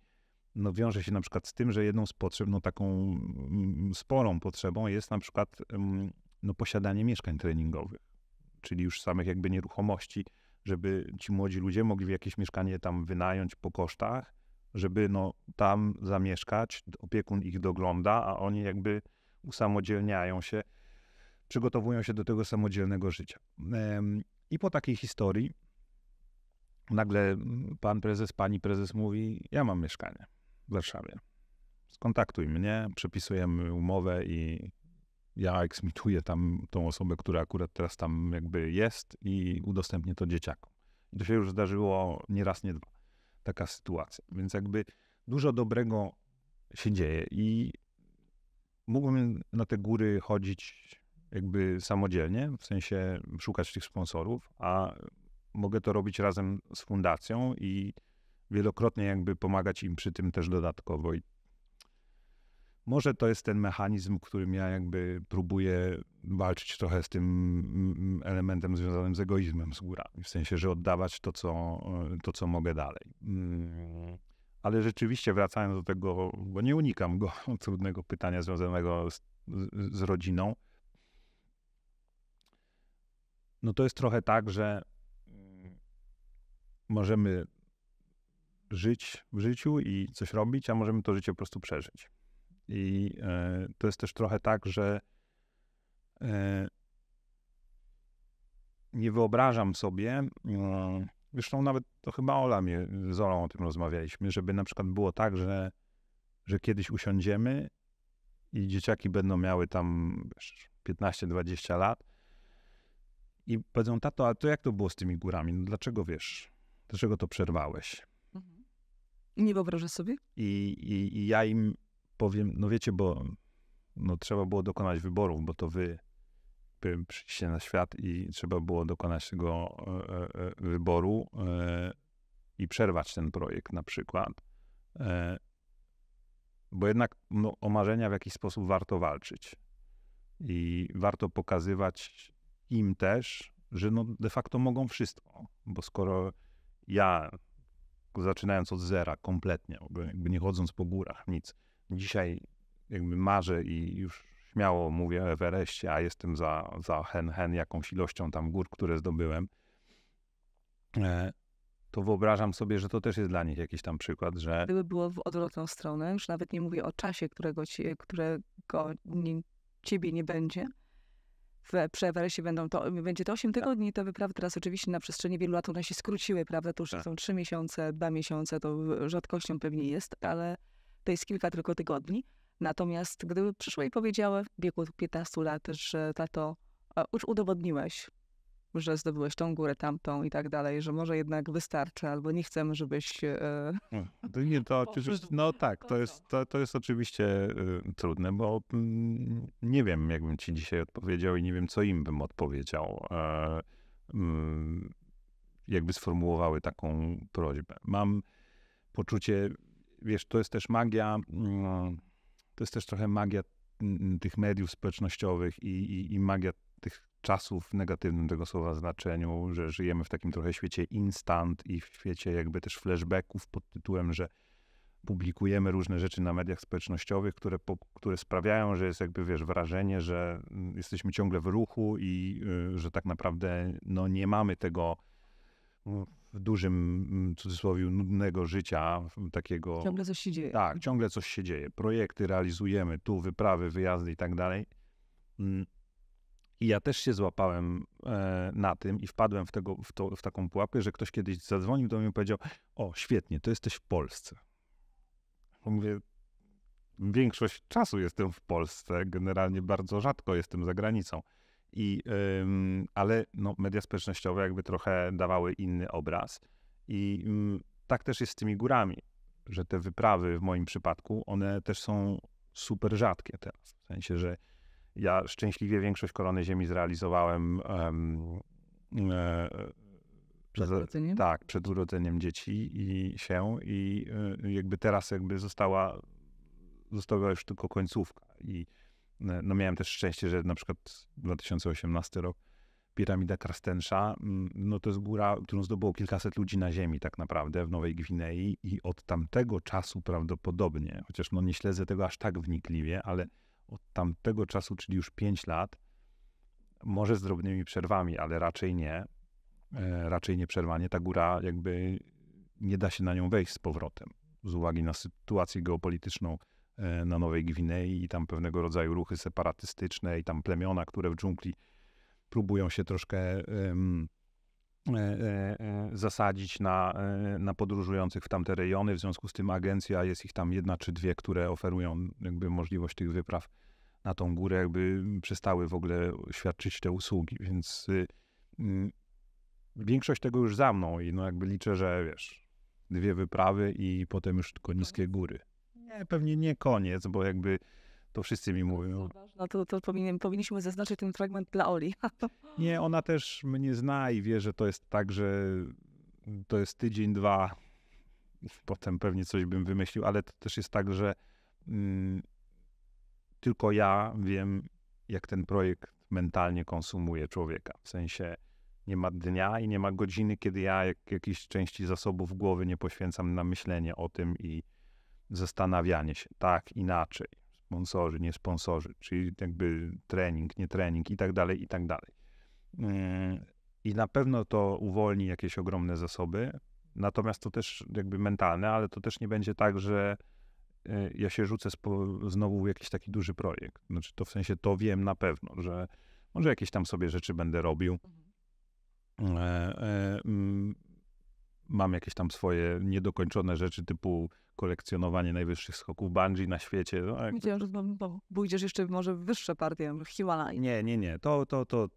no wiąże się na przykład z tym, że jedną z potrzeb, no taką mm, sporą potrzebą jest na przykład mm, no, posiadanie mieszkań treningowych czyli już samych jakby nieruchomości, żeby ci młodzi ludzie mogli jakieś mieszkanie tam wynająć po kosztach, żeby no, tam zamieszkać, opiekun ich dogląda, a oni jakby usamodzielniają się, przygotowują się do tego samodzielnego życia. I po takiej historii nagle pan prezes, pani prezes mówi: Ja mam mieszkanie w Warszawie. Skontaktuj mnie, przepisujemy umowę i ja eksmituję tam tą osobę, która akurat teraz tam jakby jest i udostępnię to dzieciakom. I to się już zdarzyło nie raz, nie dwa. Taka sytuacja. Więc jakby dużo dobrego się dzieje i mógłbym na te góry chodzić jakby samodzielnie, w sensie szukać tych sponsorów, a mogę to robić razem z fundacją i wielokrotnie jakby pomagać im przy tym też dodatkowo. I może to jest ten mechanizm, którym ja jakby próbuję walczyć trochę z tym mm, mm, elementem związanym z egoizmem z góry, w sensie, że oddawać to, co, e, to, co mogę dalej. Mm, ale rzeczywiście wracając do tego, bo nie unikam go, trudnego pytania związanego z, z rodziną, no to jest trochę tak, że możemy żyć w życiu i coś robić, a możemy to życie po prostu przeżyć. I e, to jest też trochę tak, że e, nie wyobrażam sobie, mm, zresztą nawet to chyba Ola mnie, z Olą o tym rozmawialiśmy, żeby na przykład było tak, że, że kiedyś usiądziemy i dzieciaki będą miały tam 15-20 lat i powiedzą, tato, a to jak to było z tymi górami? No dlaczego wiesz, dlaczego to przerwałeś? Mhm. Nie wyobrażasz sobie? I, i, I ja im powiem, no wiecie, bo no, trzeba było dokonać wyborów, bo to wy przyjście na świat i trzeba było dokonać tego e, e, e, wyboru i przerwać ten projekt na przykład. Bo jednak no, o marzenia w jakiś sposób warto walczyć i warto pokazywać im też, że no de facto mogą wszystko, bo skoro ja zaczynając od zera kompletnie, nie chodząc po górach, nic, dzisiaj jakby marzę i już śmiało mówię o Everestie, a jestem za, za hen hen jakąś ilością tam gór, które zdobyłem, e, to wyobrażam sobie, że to też jest dla nich jakiś tam przykład, że... Gdyby było w odwrotną stronę, już nawet nie mówię o czasie, którego, ci, którego nie, ciebie nie będzie, w, przy Everestie będą to, będzie to 8 tak. tygodni, te wyprawy teraz oczywiście na przestrzeni wielu lat one się skróciły, prawda, to już tak. są 3 miesiące, 2 miesiące, to rzadkością pewnie jest, ale to jest kilka tylko tygodni. Natomiast gdyby przyszły i powiedziały w biegu 15 lat, że tato, już udowodniłeś, że zdobyłeś tą górę, tamtą i tak dalej, że może jednak wystarczy, albo nie chcemy, żebyś... Yy... Nie, to oczywiście, no tak, to jest, to, to jest oczywiście y, trudne, bo y, nie wiem, jakbym ci dzisiaj odpowiedział i nie wiem, co im bym odpowiedział. Y, jakby sformułowały taką prośbę. Mam poczucie wiesz, to jest też magia, mm, to jest też trochę magia mm, mm, tych mediów społecznościowych i, i, i magia tych czasów w negatywnym tego słowa znaczeniu, że żyjemy w takim trochę świecie instant i w świecie jakby też flashbacków pod tytułem, że publikujemy różne rzeczy na mediach społecznościowych, które, po, które sprawiają, że jest jakby, wiesz, wrażenie, że jesteśmy ciągle w ruchu i y, że tak naprawdę no, nie mamy tego w dużym mm, cudzysłowie nudnego życia, takiego. Ciągle coś się dzieje. Tak, ciągle coś się dzieje. Projekty realizujemy, tu wyprawy, wyjazdy i tak dalej. Mm, I ja też się złapałem e, na tym i wpadłem w, tego, w, to, w taką pułapkę, że ktoś kiedyś zadzwonił do mnie i powiedział: O, świetnie, to jesteś w Polsce. Mówię, większość czasu jestem w Polsce, generalnie bardzo rzadko jestem za granicą. I, ym, ale no, media społecznościowe jakby trochę dawały inny obraz. I ym, mm, tak też jest z tymi górami, że te wyprawy w moim przypadku, one też są super rzadkie teraz. W sensie, że ja szczęśliwie większość korony ziemi zrealizowałem e, przed urodzeniem? Tak, przed urodzeniem dzieci i się i y, jakby teraz jakby została, została już tylko końcówka i E, no miałem też szczęście, że na przykład 2018 rok piramida Krastensza, mm, no to jest góra, którą zdobyło kilkaset ludzi na ziemi tak naprawdę w Nowej Gwinei i od tamtego czasu prawdopodobnie, chociaż no nie śledzę tego aż tak wnikliwie, ale od tamtego czasu, czyli już 5 lat, może z drobnymi przerwami, ale raczej nie, e, raczej nie przerwanie, ta góra jakby nie da się na nią wejść z powrotem z uwagi na sytuację geopolityczną E, na Nowej Gwinei i tam pewnego rodzaju ruchy separatystyczne i tam plemiona, które w dżungli próbują się troszkę um, e, e, zasadzić na, e, na podróżujących w tamte rejony. W związku z tym agencja, jest ich tam jedna czy dwie, które oferują jakby możliwość tych wypraw na tą górę, jakby przestały w ogóle świadczyć te usługi, więc y, mm, większość tego już za mną i no jakby liczę, że wiesz, dwie wyprawy i potem już tylko niskie góry pewnie nie koniec, bo jakby to wszyscy mi mówią. No to, to powinien, powinniśmy zaznaczyć ten fragment dla Oli. nie, ona też mnie zna i wie, że to jest tak, że to jest tydzień, dwa, potem pewnie coś bym wymyślił, ale to też jest tak, że mm, tylko ja wiem, jak ten projekt mentalnie konsumuje człowieka. W sensie nie ma dnia i nie ma godziny, kiedy ja jak, jakiejś części zasobów głowy nie poświęcam na myślenie o tym i, zastanawianie się, tak, inaczej, sponsorzy, nie sponsorzy, czyli jakby trening, nie trening i tak dalej, i tak dalej. Yy, I na pewno to uwolni jakieś ogromne zasoby, natomiast to też jakby mentalne, ale to też nie będzie tak, że yy, ja się rzucę znowu w jakiś taki duży projekt. Znaczy to w sensie to wiem na pewno, że może jakieś tam sobie rzeczy będę robił. Mhm. E, e, mam jakieś tam swoje niedokończone rzeczy typu kolekcjonowanie najwyższych skoków bungee na świecie. No, jak... Widziałem, że pójdziesz jeszcze może w wyższe partie, w Himalaj. Nie, nie, nie. To, to, to,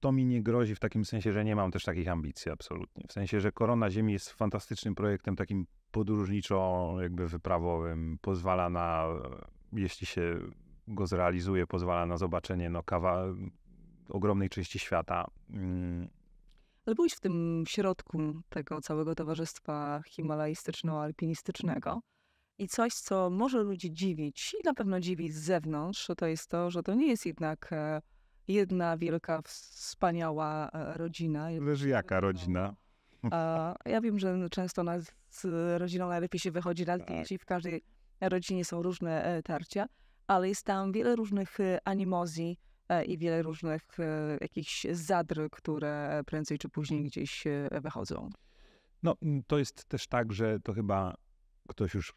to mi nie grozi w takim sensie, że nie mam też takich ambicji absolutnie. W sensie, że Korona Ziemi jest fantastycznym projektem takim podróżniczo jakby wyprawowym. Pozwala na, jeśli się go zrealizuje, pozwala na zobaczenie no, kawa ogromnej części świata. Mm ale byłeś w tym środku tego całego towarzystwa himalajstyczno-alpinistycznego. I coś, co może ludzi dziwić i na pewno dziwi z zewnątrz, to jest to, że to nie jest jednak e, jedna wielka, wspaniała e, rodzina. Leż jaka rodzina? Ja wiem, że często nas z rodziną najlepiej się wychodzi na zdjęcie tak. w każdej rodzinie są różne e, tarcia, ale jest tam wiele różnych animozji, E, i wiele różnych e, jakichś zadr, które e, prędzej czy później gdzieś wychodzą. No, mm, to jest też tak, że to chyba ktoś już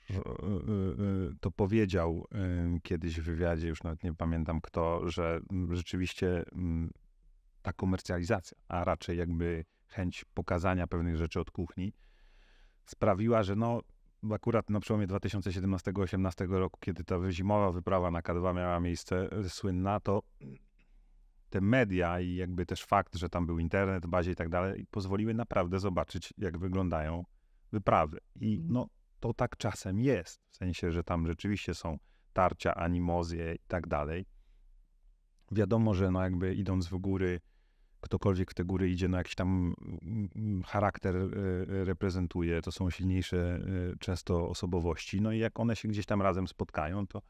to powiedział kiedyś w wywiadzie, już nawet nie pamiętam kto, że rzeczywiście ta komercjalizacja, a raczej jakby chęć pokazania pewnych rzeczy od kuchni sprawiła, że no akurat na przełomie 2017-2018 roku, kiedy ta zimowa wyprawa na K2 miała miejsce słynna, to te media i jakby też fakt, że tam był internet, bazie i tak dalej, pozwoliły naprawdę zobaczyć, jak wyglądają wyprawy. I mhm. no, to tak czasem jest, w sensie, że tam rzeczywiście są tarcia, animozje i tak dalej. Wiadomo, że no jakby idąc w góry, ktokolwiek w te góry idzie, no jakiś tam mm, mm, charakter e, reprezentuje, to są silniejsze e, często osobowości, no i jak one się gdzieś tam razem spotkają, to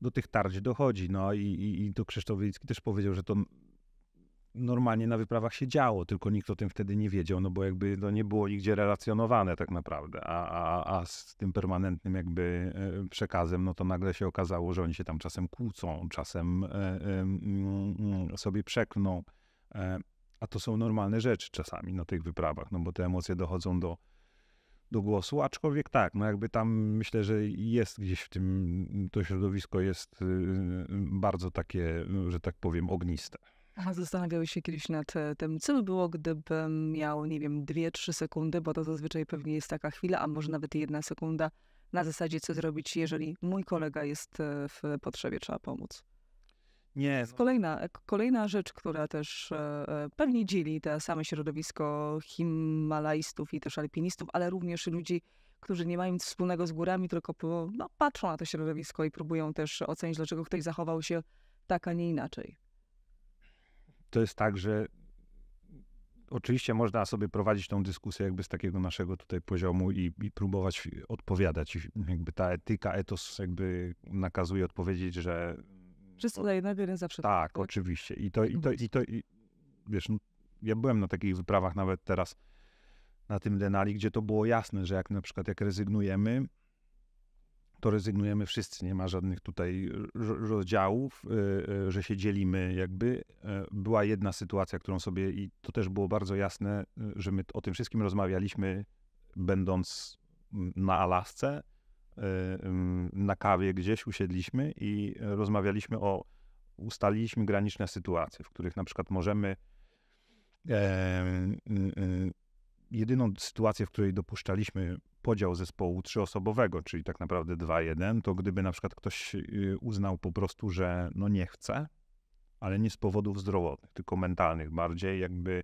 do tych tarć dochodzi. No i, i, i to Krzysztof Wielicki też powiedział, że to normalnie na wyprawach się działo, tylko nikt o tym wtedy nie wiedział, no bo jakby to nie było nigdzie relacjonowane tak naprawdę, a, a, a z tym permanentnym jakby e, przekazem, no to nagle się okazało, że oni się tam czasem kłócą, czasem e, e, sobie przeklną, a to są normalne rzeczy czasami na tych wyprawach, no bo te emocje dochodzą do, do głosu, aczkolwiek tak, no jakby tam myślę, że jest gdzieś w tym, to środowisko jest y, bardzo takie, że tak powiem, ogniste. Zastanawiałeś się kiedyś nad e, tym, co by było, gdybym miał, nie wiem, dwie, trzy sekundy, bo to zazwyczaj pewnie jest taka chwila, a może nawet jedna sekunda na zasadzie, co zrobić, jeżeli mój kolega jest e, w potrzebie, trzeba pomóc. Nie. jest no. Kolejna, e, kolejna rzecz, która też e, e, pewnie dzieli to same środowisko himalajstów i też alpinistów, ale również ludzi, którzy nie mają nic wspólnego z górami, tylko no, patrzą na to środowisko i próbują też ocenić, dlaczego ktoś zachował się tak, a nie inaczej. To jest tak, że oczywiście można sobie prowadzić tą dyskusję jakby z takiego naszego tutaj poziomu i, i próbować odpowiadać. Jakby ta etyka, etos jakby nakazuje odpowiedzieć, że czy z kolejnego zawsze tak? Tak, oczywiście. I to, tak i to, i to i, wiesz, no, ja byłem na takich wyprawach nawet teraz na tym Denali, gdzie to było jasne, że jak na przykład jak rezygnujemy, to rezygnujemy wszyscy, nie ma żadnych tutaj rozdziałów, y, y, że się dzielimy jakby. E, była jedna sytuacja, którą sobie, i to też było bardzo jasne, y, że my o tym wszystkim rozmawialiśmy, będąc na Alasce, na kawie gdzieś usiedliśmy i rozmawialiśmy o, ustaliliśmy graniczne sytuacje, w których na przykład możemy e, jedyną sytuację, w której dopuszczaliśmy podział zespołu trzyosobowego, czyli tak naprawdę 2-1, to gdyby na przykład ktoś y, uznał po prostu, że no nie chce, ale nie z powodów zdrowotnych, tylko mentalnych bardziej, jakby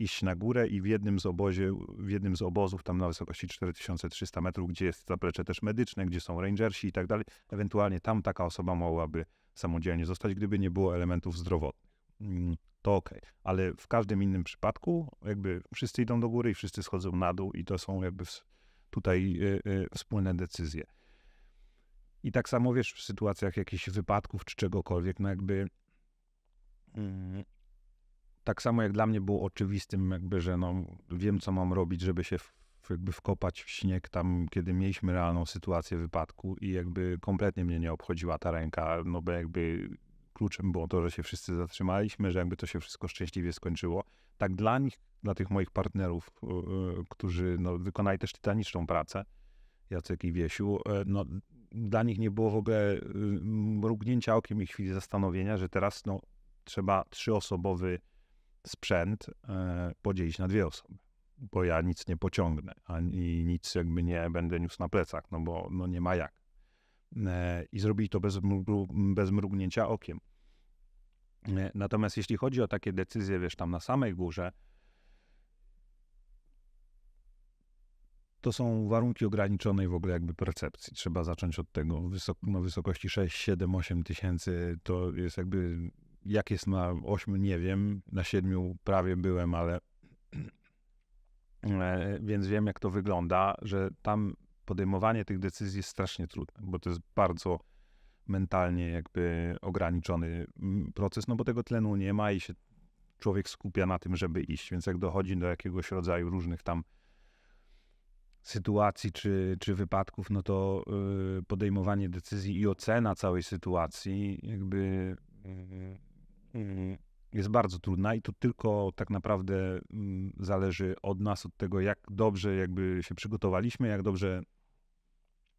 iść na górę i w jednym z, obozie, w jednym z obozów, tam na wysokości 4300 metrów, gdzie jest zaplecze też medyczne, gdzie są rangersi i tak dalej, ewentualnie tam taka osoba mogłaby samodzielnie zostać, gdyby nie było elementów zdrowotnych. Mm, to ok, ale w każdym innym przypadku jakby wszyscy idą do góry i wszyscy schodzą na dół i to są jakby tutaj y, y, wspólne decyzje. I tak samo wiesz, w sytuacjach jakichś wypadków czy czegokolwiek, no jakby mm, tak samo jak dla mnie było oczywistym, jakby, że no, wiem, co mam robić, żeby się w, jakby wkopać w śnieg tam, kiedy mieliśmy realną sytuację wypadku i jakby kompletnie mnie nie obchodziła ta ręka, no bo jakby kluczem było to, że się wszyscy zatrzymaliśmy, że jakby to się wszystko szczęśliwie skończyło. Tak dla nich, dla tych moich partnerów, yy, którzy no, wykonali też tytaniczną pracę, Jacek i Wiesiu, yy, no, dla nich nie było w ogóle e, mrugnięcia okiem i chwili zastanowienia, że teraz no, trzeba trzyosobowy sprzęt e, podzielić na dwie osoby, bo ja nic nie pociągnę, ani nic jakby nie będę niósł na plecach, no bo no nie ma jak. E, I zrobili to bez, mru, bez mrugnięcia okiem. E, natomiast jeśli chodzi o takie decyzje, wiesz, tam na samej górze, to są warunki ograniczonej w ogóle jakby percepcji. Trzeba zacząć od tego. Wysok na no wysokości 6, 7, 8 tysięcy to jest jakby jak jest na ośmiu, nie wiem. Na siedmiu prawie byłem, ale e, więc wiem, jak to wygląda, że tam podejmowanie tych decyzji jest strasznie trudne, bo to jest bardzo mentalnie jakby ograniczony mm, proces, no bo tego tlenu nie ma i się człowiek skupia na tym, żeby iść. Więc jak dochodzi do jakiegoś rodzaju różnych tam sytuacji czy, czy wypadków, no to y, podejmowanie decyzji i ocena całej sytuacji jakby y, Mm, jest bardzo trudna i to tylko tak naprawdę mm, zależy od nas, od tego, jak dobrze jakby się przygotowaliśmy, jak dobrze.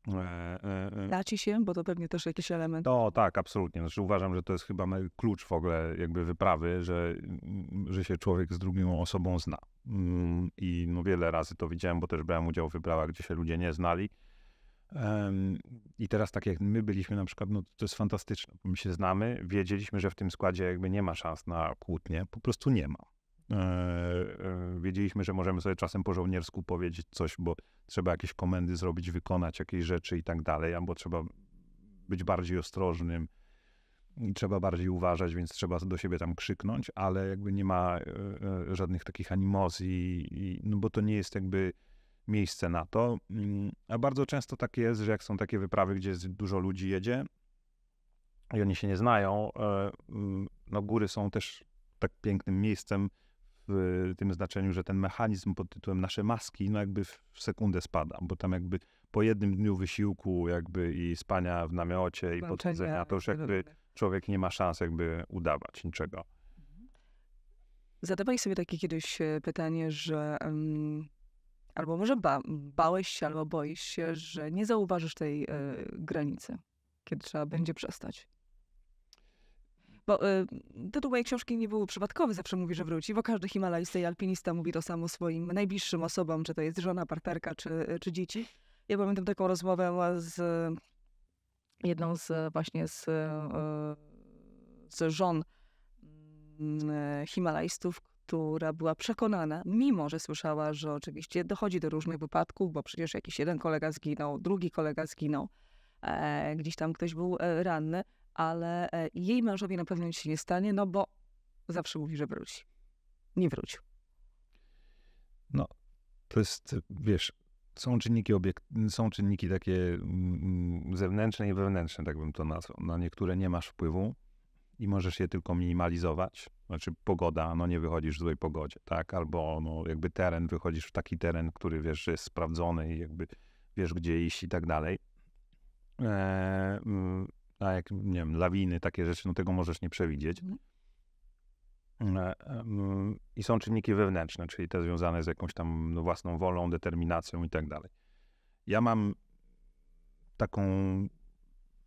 E, e, e, da ci się, bo to pewnie też jakiś element. No tak, absolutnie. Znaczy, uważam, że to jest chyba klucz w ogóle jakby wyprawy, że, mm, że się człowiek z drugą osobą zna. I no wiele razy to widziałem, bo też brałem udział w wyprawach, gdzie się ludzie nie znali i teraz tak jak my byliśmy na przykład, no to jest fantastyczne. My się znamy, wiedzieliśmy, że w tym składzie jakby nie ma szans na kłótnie, po prostu nie ma. E, e, wiedzieliśmy, że możemy sobie czasem po żołniersku powiedzieć coś, bo trzeba jakieś komendy zrobić, wykonać jakieś rzeczy i tak dalej, albo trzeba być bardziej ostrożnym i trzeba bardziej uważać, więc trzeba do siebie tam krzyknąć, ale jakby nie ma e, żadnych takich animozji, no bo to nie jest jakby miejsce na to. Mm, a bardzo często tak jest, że jak są takie wyprawy, gdzie dużo ludzi jedzie i oni się nie znają, e, mm, no góry są też tak pięknym miejscem w tym znaczeniu, że ten mechanizm pod tytułem nasze maski, no jakby w sekundę spada, bo tam jakby po jednym dniu wysiłku jakby i spania w namiocie i podchodzenia, to już jakby człowiek nie ma szans jakby udawać niczego. Mhm. Zadawaj sobie takie kiedyś e, pytanie, że um, Albo może ba bałeś się, albo boisz się, że nie zauważysz tej y, granicy, kiedy trzeba będzie przestać. Bo y, tytuł mojej książki nie był przypadkowy, zawsze mówi, że wróci, bo każdy himalajsty i alpinista mówi to samo swoim najbliższym osobom, czy to jest żona, partnerka, czy, e, czy dzieci. Ja pamiętam taką rozmowę z jedną z właśnie z, z żon mm, himalajstów, która była przekonana, mimo że słyszała, że oczywiście dochodzi do różnych wypadków, bo przecież jakiś jeden kolega zginął, drugi kolega zginął, e, gdzieś tam ktoś był e, ranny, ale e, jej mężowi na pewno nic się nie stanie, no bo zawsze mówi, że wróci. Nie wrócił. No, to jest, wiesz, są czynniki, obiekt, są czynniki takie mm, mm, zewnętrzne i wewnętrzne, tak bym to nazwał. Na niektóre nie masz wpływu i możesz je tylko minimalizować znaczy pogoda, no nie wychodzisz w złej pogodzie, tak? Albo no, jakby teren, wychodzisz w taki teren, który wiesz, że jest sprawdzony i jakby wiesz, gdzie iść i tak dalej. Eee, mm, a jak, nie wiem, lawiny, takie rzeczy, no tego możesz nie przewidzieć. Mhm. Eee, I są czynniki wewnętrzne, czyli te związane z jakąś tam no, własną wolą, determinacją i tak dalej. Ja mam taką,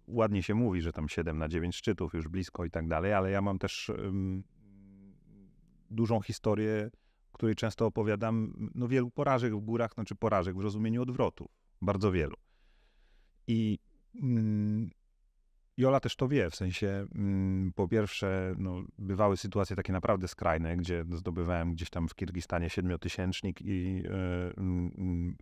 ładnie się mówi, że tam 7 na 9 szczytów, już blisko i tak dalej, ale ja mam też dużą historię, której często opowiadam, no wielu porażek w górach, znaczy porażek w rozumieniu odwrotów, bardzo wielu. I mm, Jola też to wie, w sensie mm, po pierwsze, no, bywały sytuacje takie naprawdę skrajne, gdzie zdobywałem gdzieś tam w Kirgistanie siedmiotysięcznik i e, mm, mm,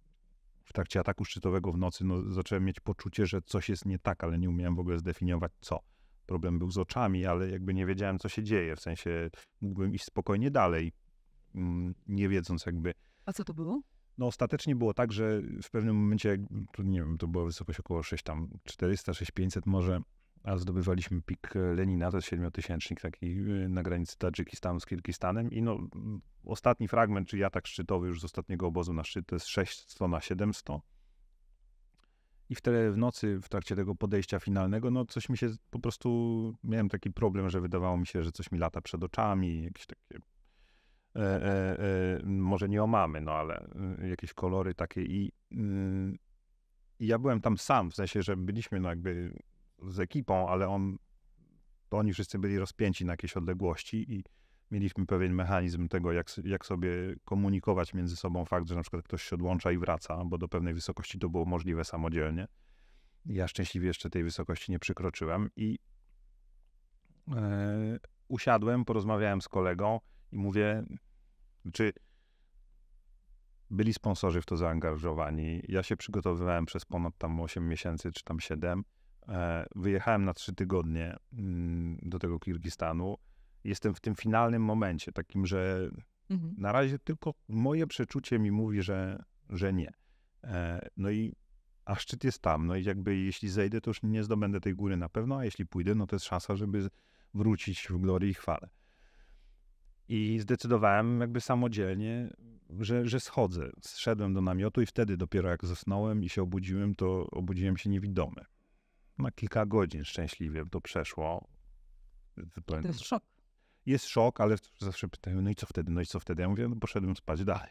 w trakcie ataku szczytowego w nocy no, zacząłem mieć poczucie, że coś jest nie tak, ale nie umiałem w ogóle zdefiniować co problem był z oczami, ale jakby nie wiedziałem, co się dzieje. W sensie mógłbym iść spokojnie dalej, mm, nie wiedząc jakby. A co to było? No ostatecznie było tak, że w pewnym momencie, nie wiem, to była wysokość około 6 tam 400, 6500 może, a zdobywaliśmy pik e, Lenina, to jest siedmiotysięcznik taki e, na granicy Tadżykistanu z Kirgistanem i no mm, ostatni fragment, czyli atak szczytowy już z ostatniego obozu na szczyt, to jest 600 na 700 i wtedy w nocy, w trakcie tego podejścia finalnego, no coś mi się po prostu, miałem taki problem, że wydawało mi się, że coś mi lata przed oczami, jakieś takie, e, e, e, może nie omamy, no ale y, jakieś kolory takie y, i ja byłem tam sam, w sensie, że byliśmy no jakby z ekipą, ale on, to oni wszyscy byli rozpięci na jakieś odległości i mieliśmy pewien mechanizm tego, jak, jak sobie komunikować między sobą fakt, że na przykład ktoś się odłącza i wraca, bo do pewnej wysokości to było możliwe samodzielnie. Ja szczęśliwie jeszcze tej wysokości nie przekroczyłem i e, usiadłem, porozmawiałem z kolegą i mówię, czy byli sponsorzy w to zaangażowani. Ja się przygotowywałem przez ponad tam 8 miesięcy, czy tam 7. E, wyjechałem na 3 tygodnie mm, do tego Kirgistanu jestem w tym finalnym momencie, takim, że mhm. na razie tylko moje przeczucie mi mówi, że, że nie. E, no i a szczyt jest tam. No i jakby jeśli zejdę, to już nie zdobędę tej góry na pewno, a jeśli pójdę, no to jest szansa, żeby wrócić w glorii i chwale. I zdecydowałem jakby samodzielnie, że, że schodzę. Zszedłem do namiotu i wtedy dopiero jak zasnąłem i się obudziłem, to obudziłem się niewidomy. Na kilka godzin szczęśliwie to przeszło. To jest szok jest szok, ale zawsze pytają, no i co wtedy, no i co wtedy? Ja mówię, no poszedłem spać dalej.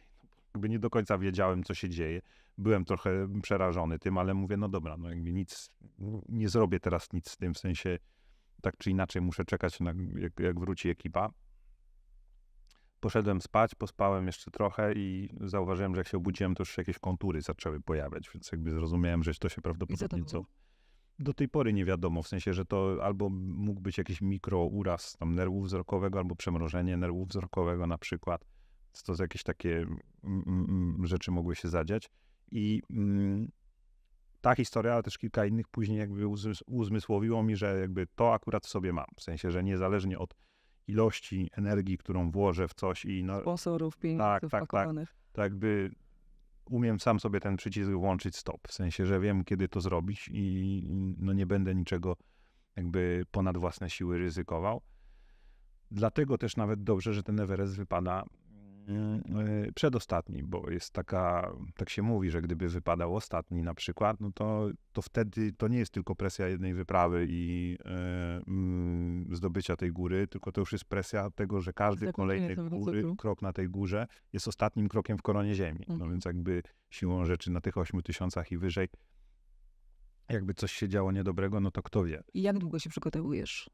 Jakby nie do końca wiedziałem, co się dzieje. Byłem trochę przerażony tym, ale mówię, no dobra, no jakby nic, nie zrobię teraz nic z tym, w sensie tak czy inaczej muszę czekać, na, jak, jak wróci ekipa. Poszedłem spać, pospałem jeszcze trochę i zauważyłem, że jak się obudziłem, to już jakieś kontury zaczęły pojawiać, więc jakby zrozumiałem, że to się prawdopodobnie co do tej pory nie wiadomo, w sensie, że to albo mógł być jakiś mikrouraz tam nerwu wzrokowego, albo przemrożenie nerwu wzrokowego na przykład. To jakieś takie rzeczy mogły się zadziać. I ta historia, ale też kilka innych później jakby uzmysłowiło mi, że jakby to akurat w sobie mam. W sensie, że niezależnie od ilości energii, którą włożę w coś i... No, Sponsorów, pieniędzy tak, tak, tak, tak, jakby umiem sam sobie ten przycisk włączyć stop, w sensie, że wiem, kiedy to zrobić i no nie będę niczego jakby ponad własne siły ryzykował. Dlatego też nawet dobrze, że ten Everest wypada Y, przedostatni, bo jest taka, tak się mówi, że gdyby wypadał ostatni na przykład, no to, to wtedy to nie jest tylko presja jednej wyprawy i y, mm, zdobycia tej góry, tylko to już jest presja tego, że każdy kolejny góry, krok na tej górze jest ostatnim krokiem w koronie ziemi. No mhm. więc jakby siłą rzeczy na tych ośmiu tysiącach i wyżej, jakby coś się działo niedobrego, no to kto wie. I jak długo się przygotowujesz?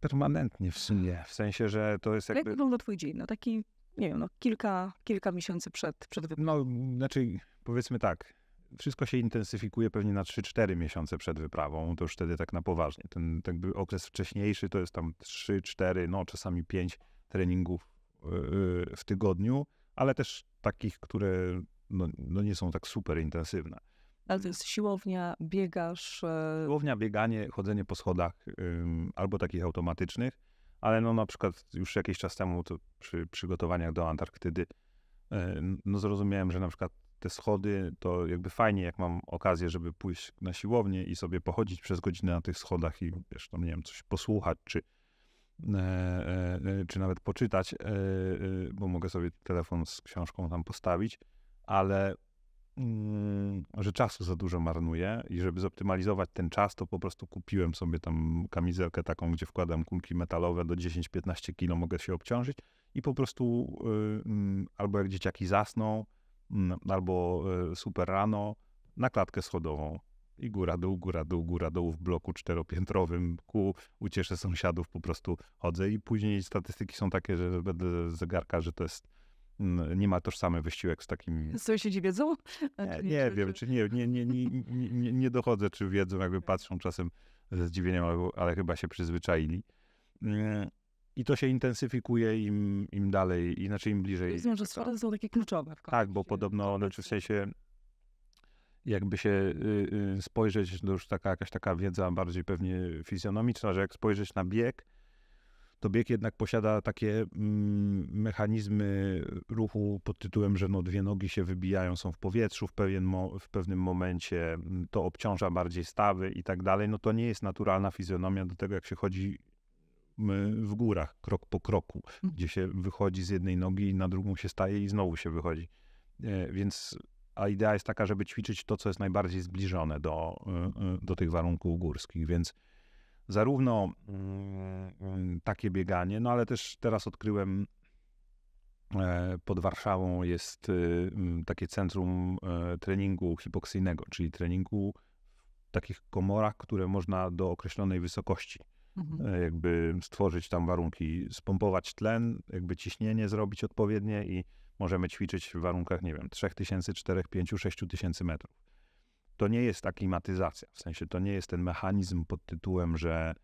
Permanentnie w sumie, w sensie, że to jest jakby... Jak wygląda twój dzień? No taki nie wiem, no, kilka, kilka miesięcy przed, przed wyprawą? No, znaczy powiedzmy tak, wszystko się intensyfikuje pewnie na 3-4 miesiące przed wyprawą, to już wtedy tak na poważnie. Ten jakby okres wcześniejszy to jest tam 3-4, no czasami 5 treningów yy, yy, w tygodniu, ale też takich, które no, no nie są tak super intensywne. Ale to jest siłownia, biegasz. E siłownia, bieganie, chodzenie po schodach albo takich automatycznych, ale no na przykład już jakiś czas temu przy przygotowaniach do Antarktydy e, no zrozumiałem, że na przykład te schody to jakby fajnie, jak mam okazję, żeby pójść na siłownię i sobie pochodzić przez godzinę na tych schodach i wiesz, tam nie wiem, coś posłuchać, czy, e, e, czy nawet poczytać, bo mogę sobie telefon z książką tam postawić, ale że czasu za dużo marnuję i żeby zoptymalizować ten czas, to po prostu kupiłem sobie tam kamizelkę taką, gdzie wkładam kulki metalowe do 10-15 kilo, mogę się obciążyć i po prostu y, mm, albo jak dzieciaki zasną, mm, albo y, super rano, na klatkę schodową i góra, dół, góra, dół, góra, dół w bloku czteropiętrowym ku ucieszę sąsiadów po prostu chodzę i później statystyki są takie, że będę zegarka, że to jest nie ma tożsamy wysiłek z się Sąsiedzi wiedzą? Nie, nie wiem, czy nie, nie, nie, nie, nie dochodzę, czy wiedzą, jakby patrzą czasem ze zdziwieniem, ale chyba się przyzwyczaili. Mm, I to się intensyfikuje im, im dalej, inaczej im bliżej. Rozumiem, że sfary są takie kluczowe. tak, bo podobno one w sensie jakby się y, y, spojrzeć, to już taka, jakaś taka wiedza bardziej pewnie fizjonomiczna, że jak spojrzeć na bieg, to bieg jednak posiada takie mm, mechanizmy ruchu pod tytułem, że no dwie nogi się wybijają, są w powietrzu w, pewien w pewnym momencie, mm, to obciąża bardziej stawy i tak dalej. No to nie jest naturalna fizjonomia do tego, jak się chodzi mm, w górach, krok po kroku, gdzie się wychodzi z jednej nogi i na drugą się staje i znowu się wychodzi. E, więc a idea jest taka, żeby ćwiczyć to, co jest najbardziej zbliżone do, e, e, do tych warunków górskich. Więc zarówno mm, mm, takie bieganie, no ale też teraz odkryłem e, pod Warszawą jest y, mm, takie centrum e, treningu hipoksyjnego, czyli treningu w takich komorach, które można do określonej wysokości mhm. e, jakby stworzyć tam warunki, spompować tlen, jakby ciśnienie zrobić odpowiednie i możemy ćwiczyć w warunkach, nie wiem, 3000, 4, 5, 6 tysięcy metrów to nie jest aklimatyzacja. W sensie to nie jest ten mechanizm pod tytułem, że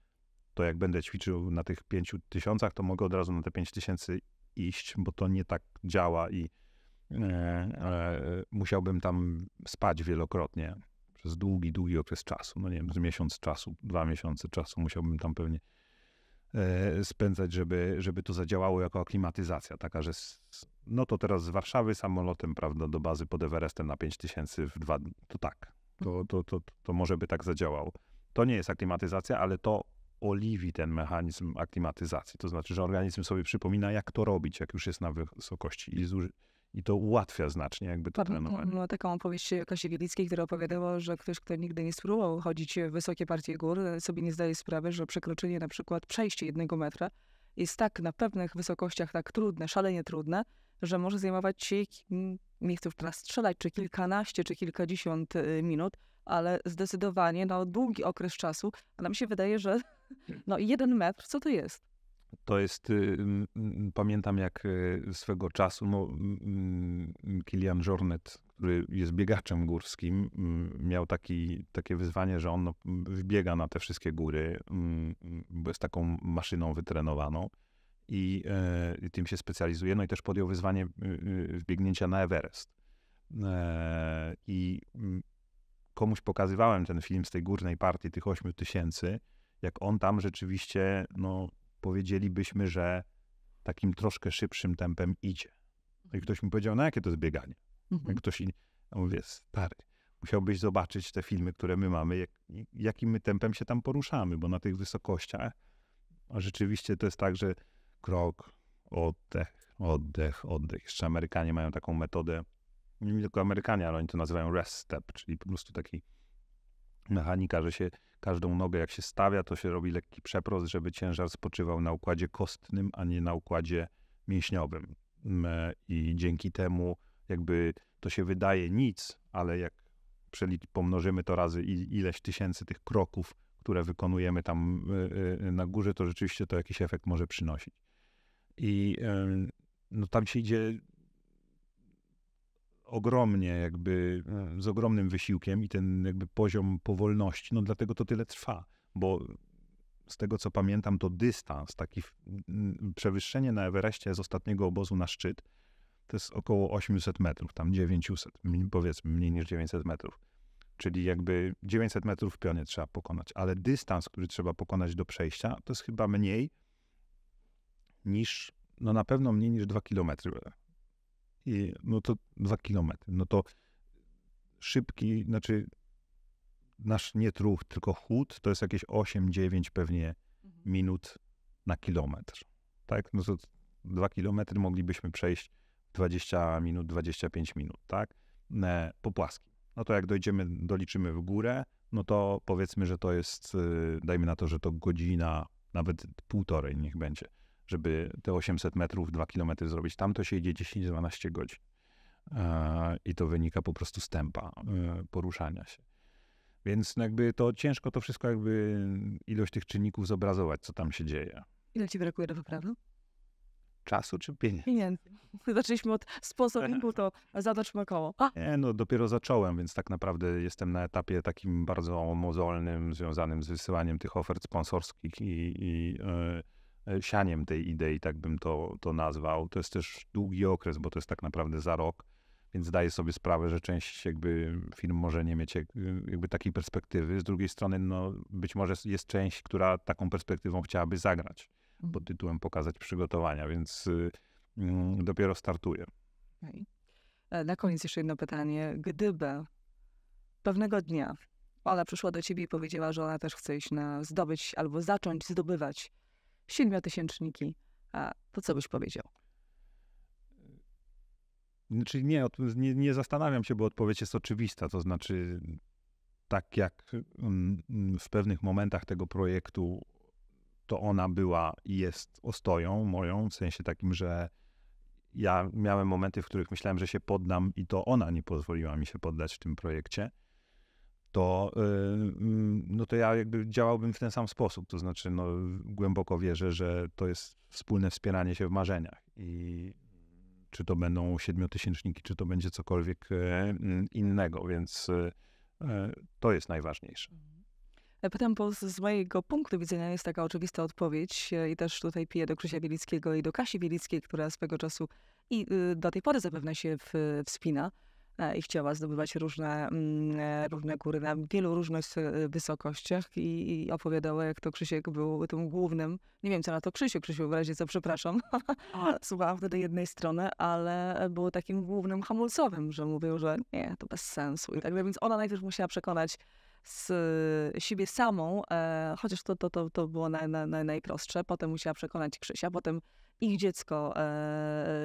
to jak będę ćwiczył na tych pięciu tysiącach, to mogę od razu na te pięć tysięcy iść, bo to nie tak działa i e, e, musiałbym tam spać wielokrotnie przez długi, długi okres czasu. No nie wiem, z miesiąc czasu, dwa miesiące czasu musiałbym tam pewnie e, spędzać, żeby, żeby to zadziałało jako aklimatyzacja, taka, że z, no to teraz z Warszawy samolotem, prawda, do bazy pod Everestem na pięć tysięcy w dwa dni. To tak, to, to, to, to może by tak zadziałało. To nie jest aklimatyzacja, ale to oliwi ten mechanizm aklimatyzacji. To znaczy, że organizm sobie przypomina, jak to robić, jak już jest na wysokości i, i to ułatwia znacznie jakby to trenowanie. No, taką opowieść Kasi Wielickiej, która opowiadała, że ktoś, kto nigdy nie spróbował chodzić w wysokie partie gór, sobie nie zdaje sprawy, że przekroczenie na przykład przejście jednego metra jest tak na pewnych wysokościach tak trudne, szalenie trudne, że może zajmować się, nie chcę już teraz strzelać, czy kilkanaście, czy kilkadziesiąt y, minut, ale zdecydowanie no, długi okres czasu, a nam się wydaje, że no, jeden metr, co to jest? To jest, y, pamiętam jak y, swego czasu no, Kilian Jornet, który jest biegaczem górskim, miał taki, takie wyzwanie, że on no, biega na te wszystkie góry, bo jest taką maszyną wytrenowaną. E, i tym się specjalizuje. No i też podjął wyzwanie y, y, wbiegnięcia na Everest. E, I mm, komuś pokazywałem ten film z tej górnej partii, tych 8 tysięcy, jak on tam rzeczywiście, no powiedzielibyśmy, że takim troszkę szybszym tempem idzie. I ktoś mi powiedział, na no, jakie to jest bieganie? Mhm. Ktoś inny, ja mówię, stary, musiałbyś zobaczyć te filmy, które my mamy, jak, jakim my tempem się tam poruszamy, bo na tych wysokościach, a rzeczywiście to jest tak, że krok, oddech, oddech, oddech. Jeszcze Amerykanie mają taką metodę, nie tylko Amerykanie, ale oni to nazywają rest step, czyli po prostu taki mechanika, że się każdą nogę jak się stawia, to się robi lekki przeprost, żeby ciężar spoczywał na układzie kostnym, a nie na układzie mięśniowym. Mm, e, I dzięki temu jakby to się wydaje nic, ale jak pomnożymy to razy ileś tysięcy tych kroków, które wykonujemy tam e, e, na górze, to rzeczywiście to jakiś efekt może przynosić. I no, tam się idzie ogromnie, jakby z ogromnym wysiłkiem i ten jakby poziom powolności, no dlatego to tyle trwa, bo z tego co pamiętam, to dystans, taki przewyższenie na Everestie z ostatniego obozu na szczyt, to jest około 800 metrów, tam 900, powiedzmy mniej niż 900 metrów. Czyli jakby 900 metrów w pionie trzeba pokonać, ale dystans, który trzeba pokonać do przejścia, to jest chyba mniej, niż, no na pewno mniej niż 2 km. I no to 2 km, no to szybki, znaczy nasz nie truch, tylko chód to jest jakieś 8-9 pewnie mhm. minut na kilometr. Tak? No to 2 kilometry moglibyśmy przejść 20 minut, 25 minut, tak? E, po płaski, No to jak dojdziemy, doliczymy w górę, no to powiedzmy, że to jest, y, dajmy na to, że to godzina, nawet półtorej niech będzie żeby te 800 metrów, 2 km zrobić. Tam to się idzie 10-12 godzin. E, I to wynika po prostu z tempa e, poruszania się. Więc no jakby to ciężko to wszystko jakby ilość tych czynników zobrazować, co tam się dzieje. Ile ci brakuje do wyprawy? Czasu czy pieniędzy? Pieniędzy. Zaczęliśmy od sponsoringu, to zatoczmy koło. A. Nie, no dopiero zacząłem, więc tak naprawdę jestem na etapie takim bardzo mozolnym, związanym z wysyłaniem tych ofert sponsorskich i, i yy, E, sianiem tej idei, tak bym to, to nazwał. To jest też długi okres, bo to jest tak naprawdę za rok, więc zdaję sobie sprawę, że część jakby firm może nie mieć jakby takiej perspektywy. Z drugiej strony, no, być może jest część, która taką perspektywą chciałaby zagrać pod mhm. tytułem pokazać przygotowania, więc y, mm, dopiero startuje. Na koniec jeszcze jedno pytanie. Gdyby pewnego dnia Ola przyszła do ciebie i powiedziała, że ona też chce iść na zdobyć albo zacząć zdobywać siedmiotysięczniki, to co byś powiedział? Czyli nie, nie, nie zastanawiam się, bo odpowiedź jest oczywista. To znaczy, tak jak mm, mm, w pewnych momentach tego projektu, to ona była i jest ostoją moją, w sensie takim, że ja miałem momenty, w których myślałem, że się poddam, i to ona nie pozwoliła mi się poddać w tym projekcie to, y, mm, no to ja jakby działałbym w ten sam sposób. To znaczy, no, głęboko wierzę, że to jest wspólne wspieranie się w marzeniach. I czy to będą siedmiotysięczniki, czy to będzie cokolwiek e, mm, innego, więc e, e, to jest najważniejsze. Pytam, bo z mojego punktu widzenia jest taka oczywista odpowiedź i też tutaj piję do Krzysia Wielickiego i do Kasi Wielickiej, która swego czasu i y, do tej pory zapewne się wspina E, i chciała zdobywać różne, mm, e, różne góry na wielu różnych e, wysokościach i, i opowiadała, jak to Krzysiek był tym głównym. Nie wiem, co na to Krzysiu, Krzysiu, w razie co, przepraszam. Słuchałam wtedy jednej strony, ale było takim głównym hamulcowym, że mówił, że nie, to bez sensu i tak Więc ona najpierw musiała przekonać z y, siebie samą, e, chociaż to, to, to, to było na, na, na najprostsze. Potem musiała przekonać Krzysia, potem ich dziecko, e,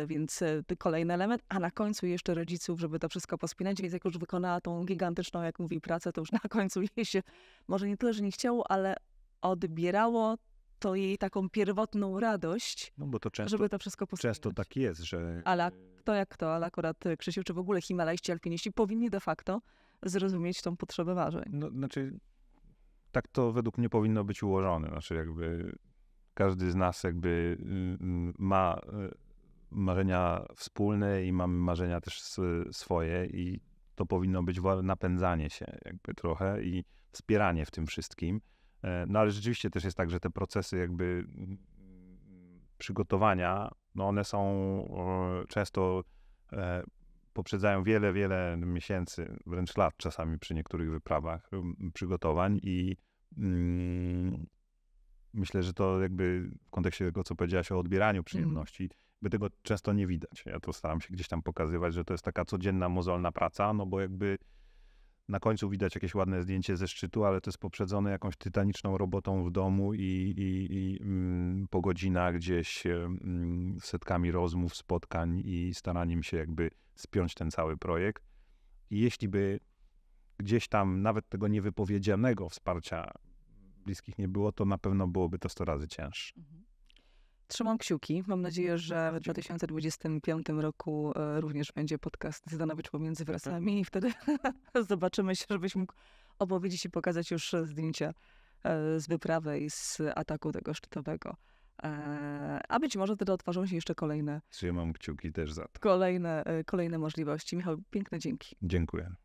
e więc e, kolejny element, a na końcu jeszcze rodziców, żeby to wszystko pospinać, więc jak już wykonała tą gigantyczną, jak mówi, pracę, to już na końcu jej się, może nie tyle, że nie chciało, ale odbierało to jej taką pierwotną radość, no bo to często, żeby to wszystko pospinać. Często tak jest, że... Ale to jak to, ale akurat y, Krzysiu, czy w ogóle himalajści, alpiniści powinni de facto zrozumieć tą potrzebę marzeń. No, znaczy, tak to według mnie powinno być ułożone. Znaczy, jakby każdy z nas jakby y, y, ma y, marzenia wspólne i mamy marzenia też swoje i to powinno być napędzanie się jakby trochę i wspieranie w tym wszystkim. E, no ale rzeczywiście też jest tak, że te procesy jakby mm, przygotowania, no one są często e, poprzedzają wiele, wiele miesięcy, wręcz lat czasami przy niektórych wyprawach przygotowań i mm, myślę, że to jakby w kontekście tego, co powiedziałaś o odbieraniu mhm. przyjemności, by tego często nie widać. Ja to staram się gdzieś tam pokazywać, że to jest taka codzienna, mozolna praca, no bo jakby na końcu widać jakieś ładne zdjęcie ze szczytu, ale to jest poprzedzone jakąś tytaniczną robotą w domu i, i, i mm, po godzinach gdzieś setkami rozmów, spotkań i staraniem się jakby spiąć ten cały projekt. I jeśli by gdzieś tam nawet tego niewypowiedzianego wsparcia bliskich nie było, to na pewno byłoby to 100 razy cięższe. Mhm. Trzymam kciuki. Mam mhm. nadzieję, że w 2025 roku e, również będzie podcast Zdanowicz pomiędzy tak. wrasami i wtedy zobaczymy się, żebyś mógł opowiedzieć i pokazać już e, zdjęcia e, z wyprawy i z ataku tego szczytowego. A być może wtedy otworzą się jeszcze kolejne. Trzymam kciuki też za to. Kolejne, kolejne możliwości. Michał, piękne dzięki. Dziękuję.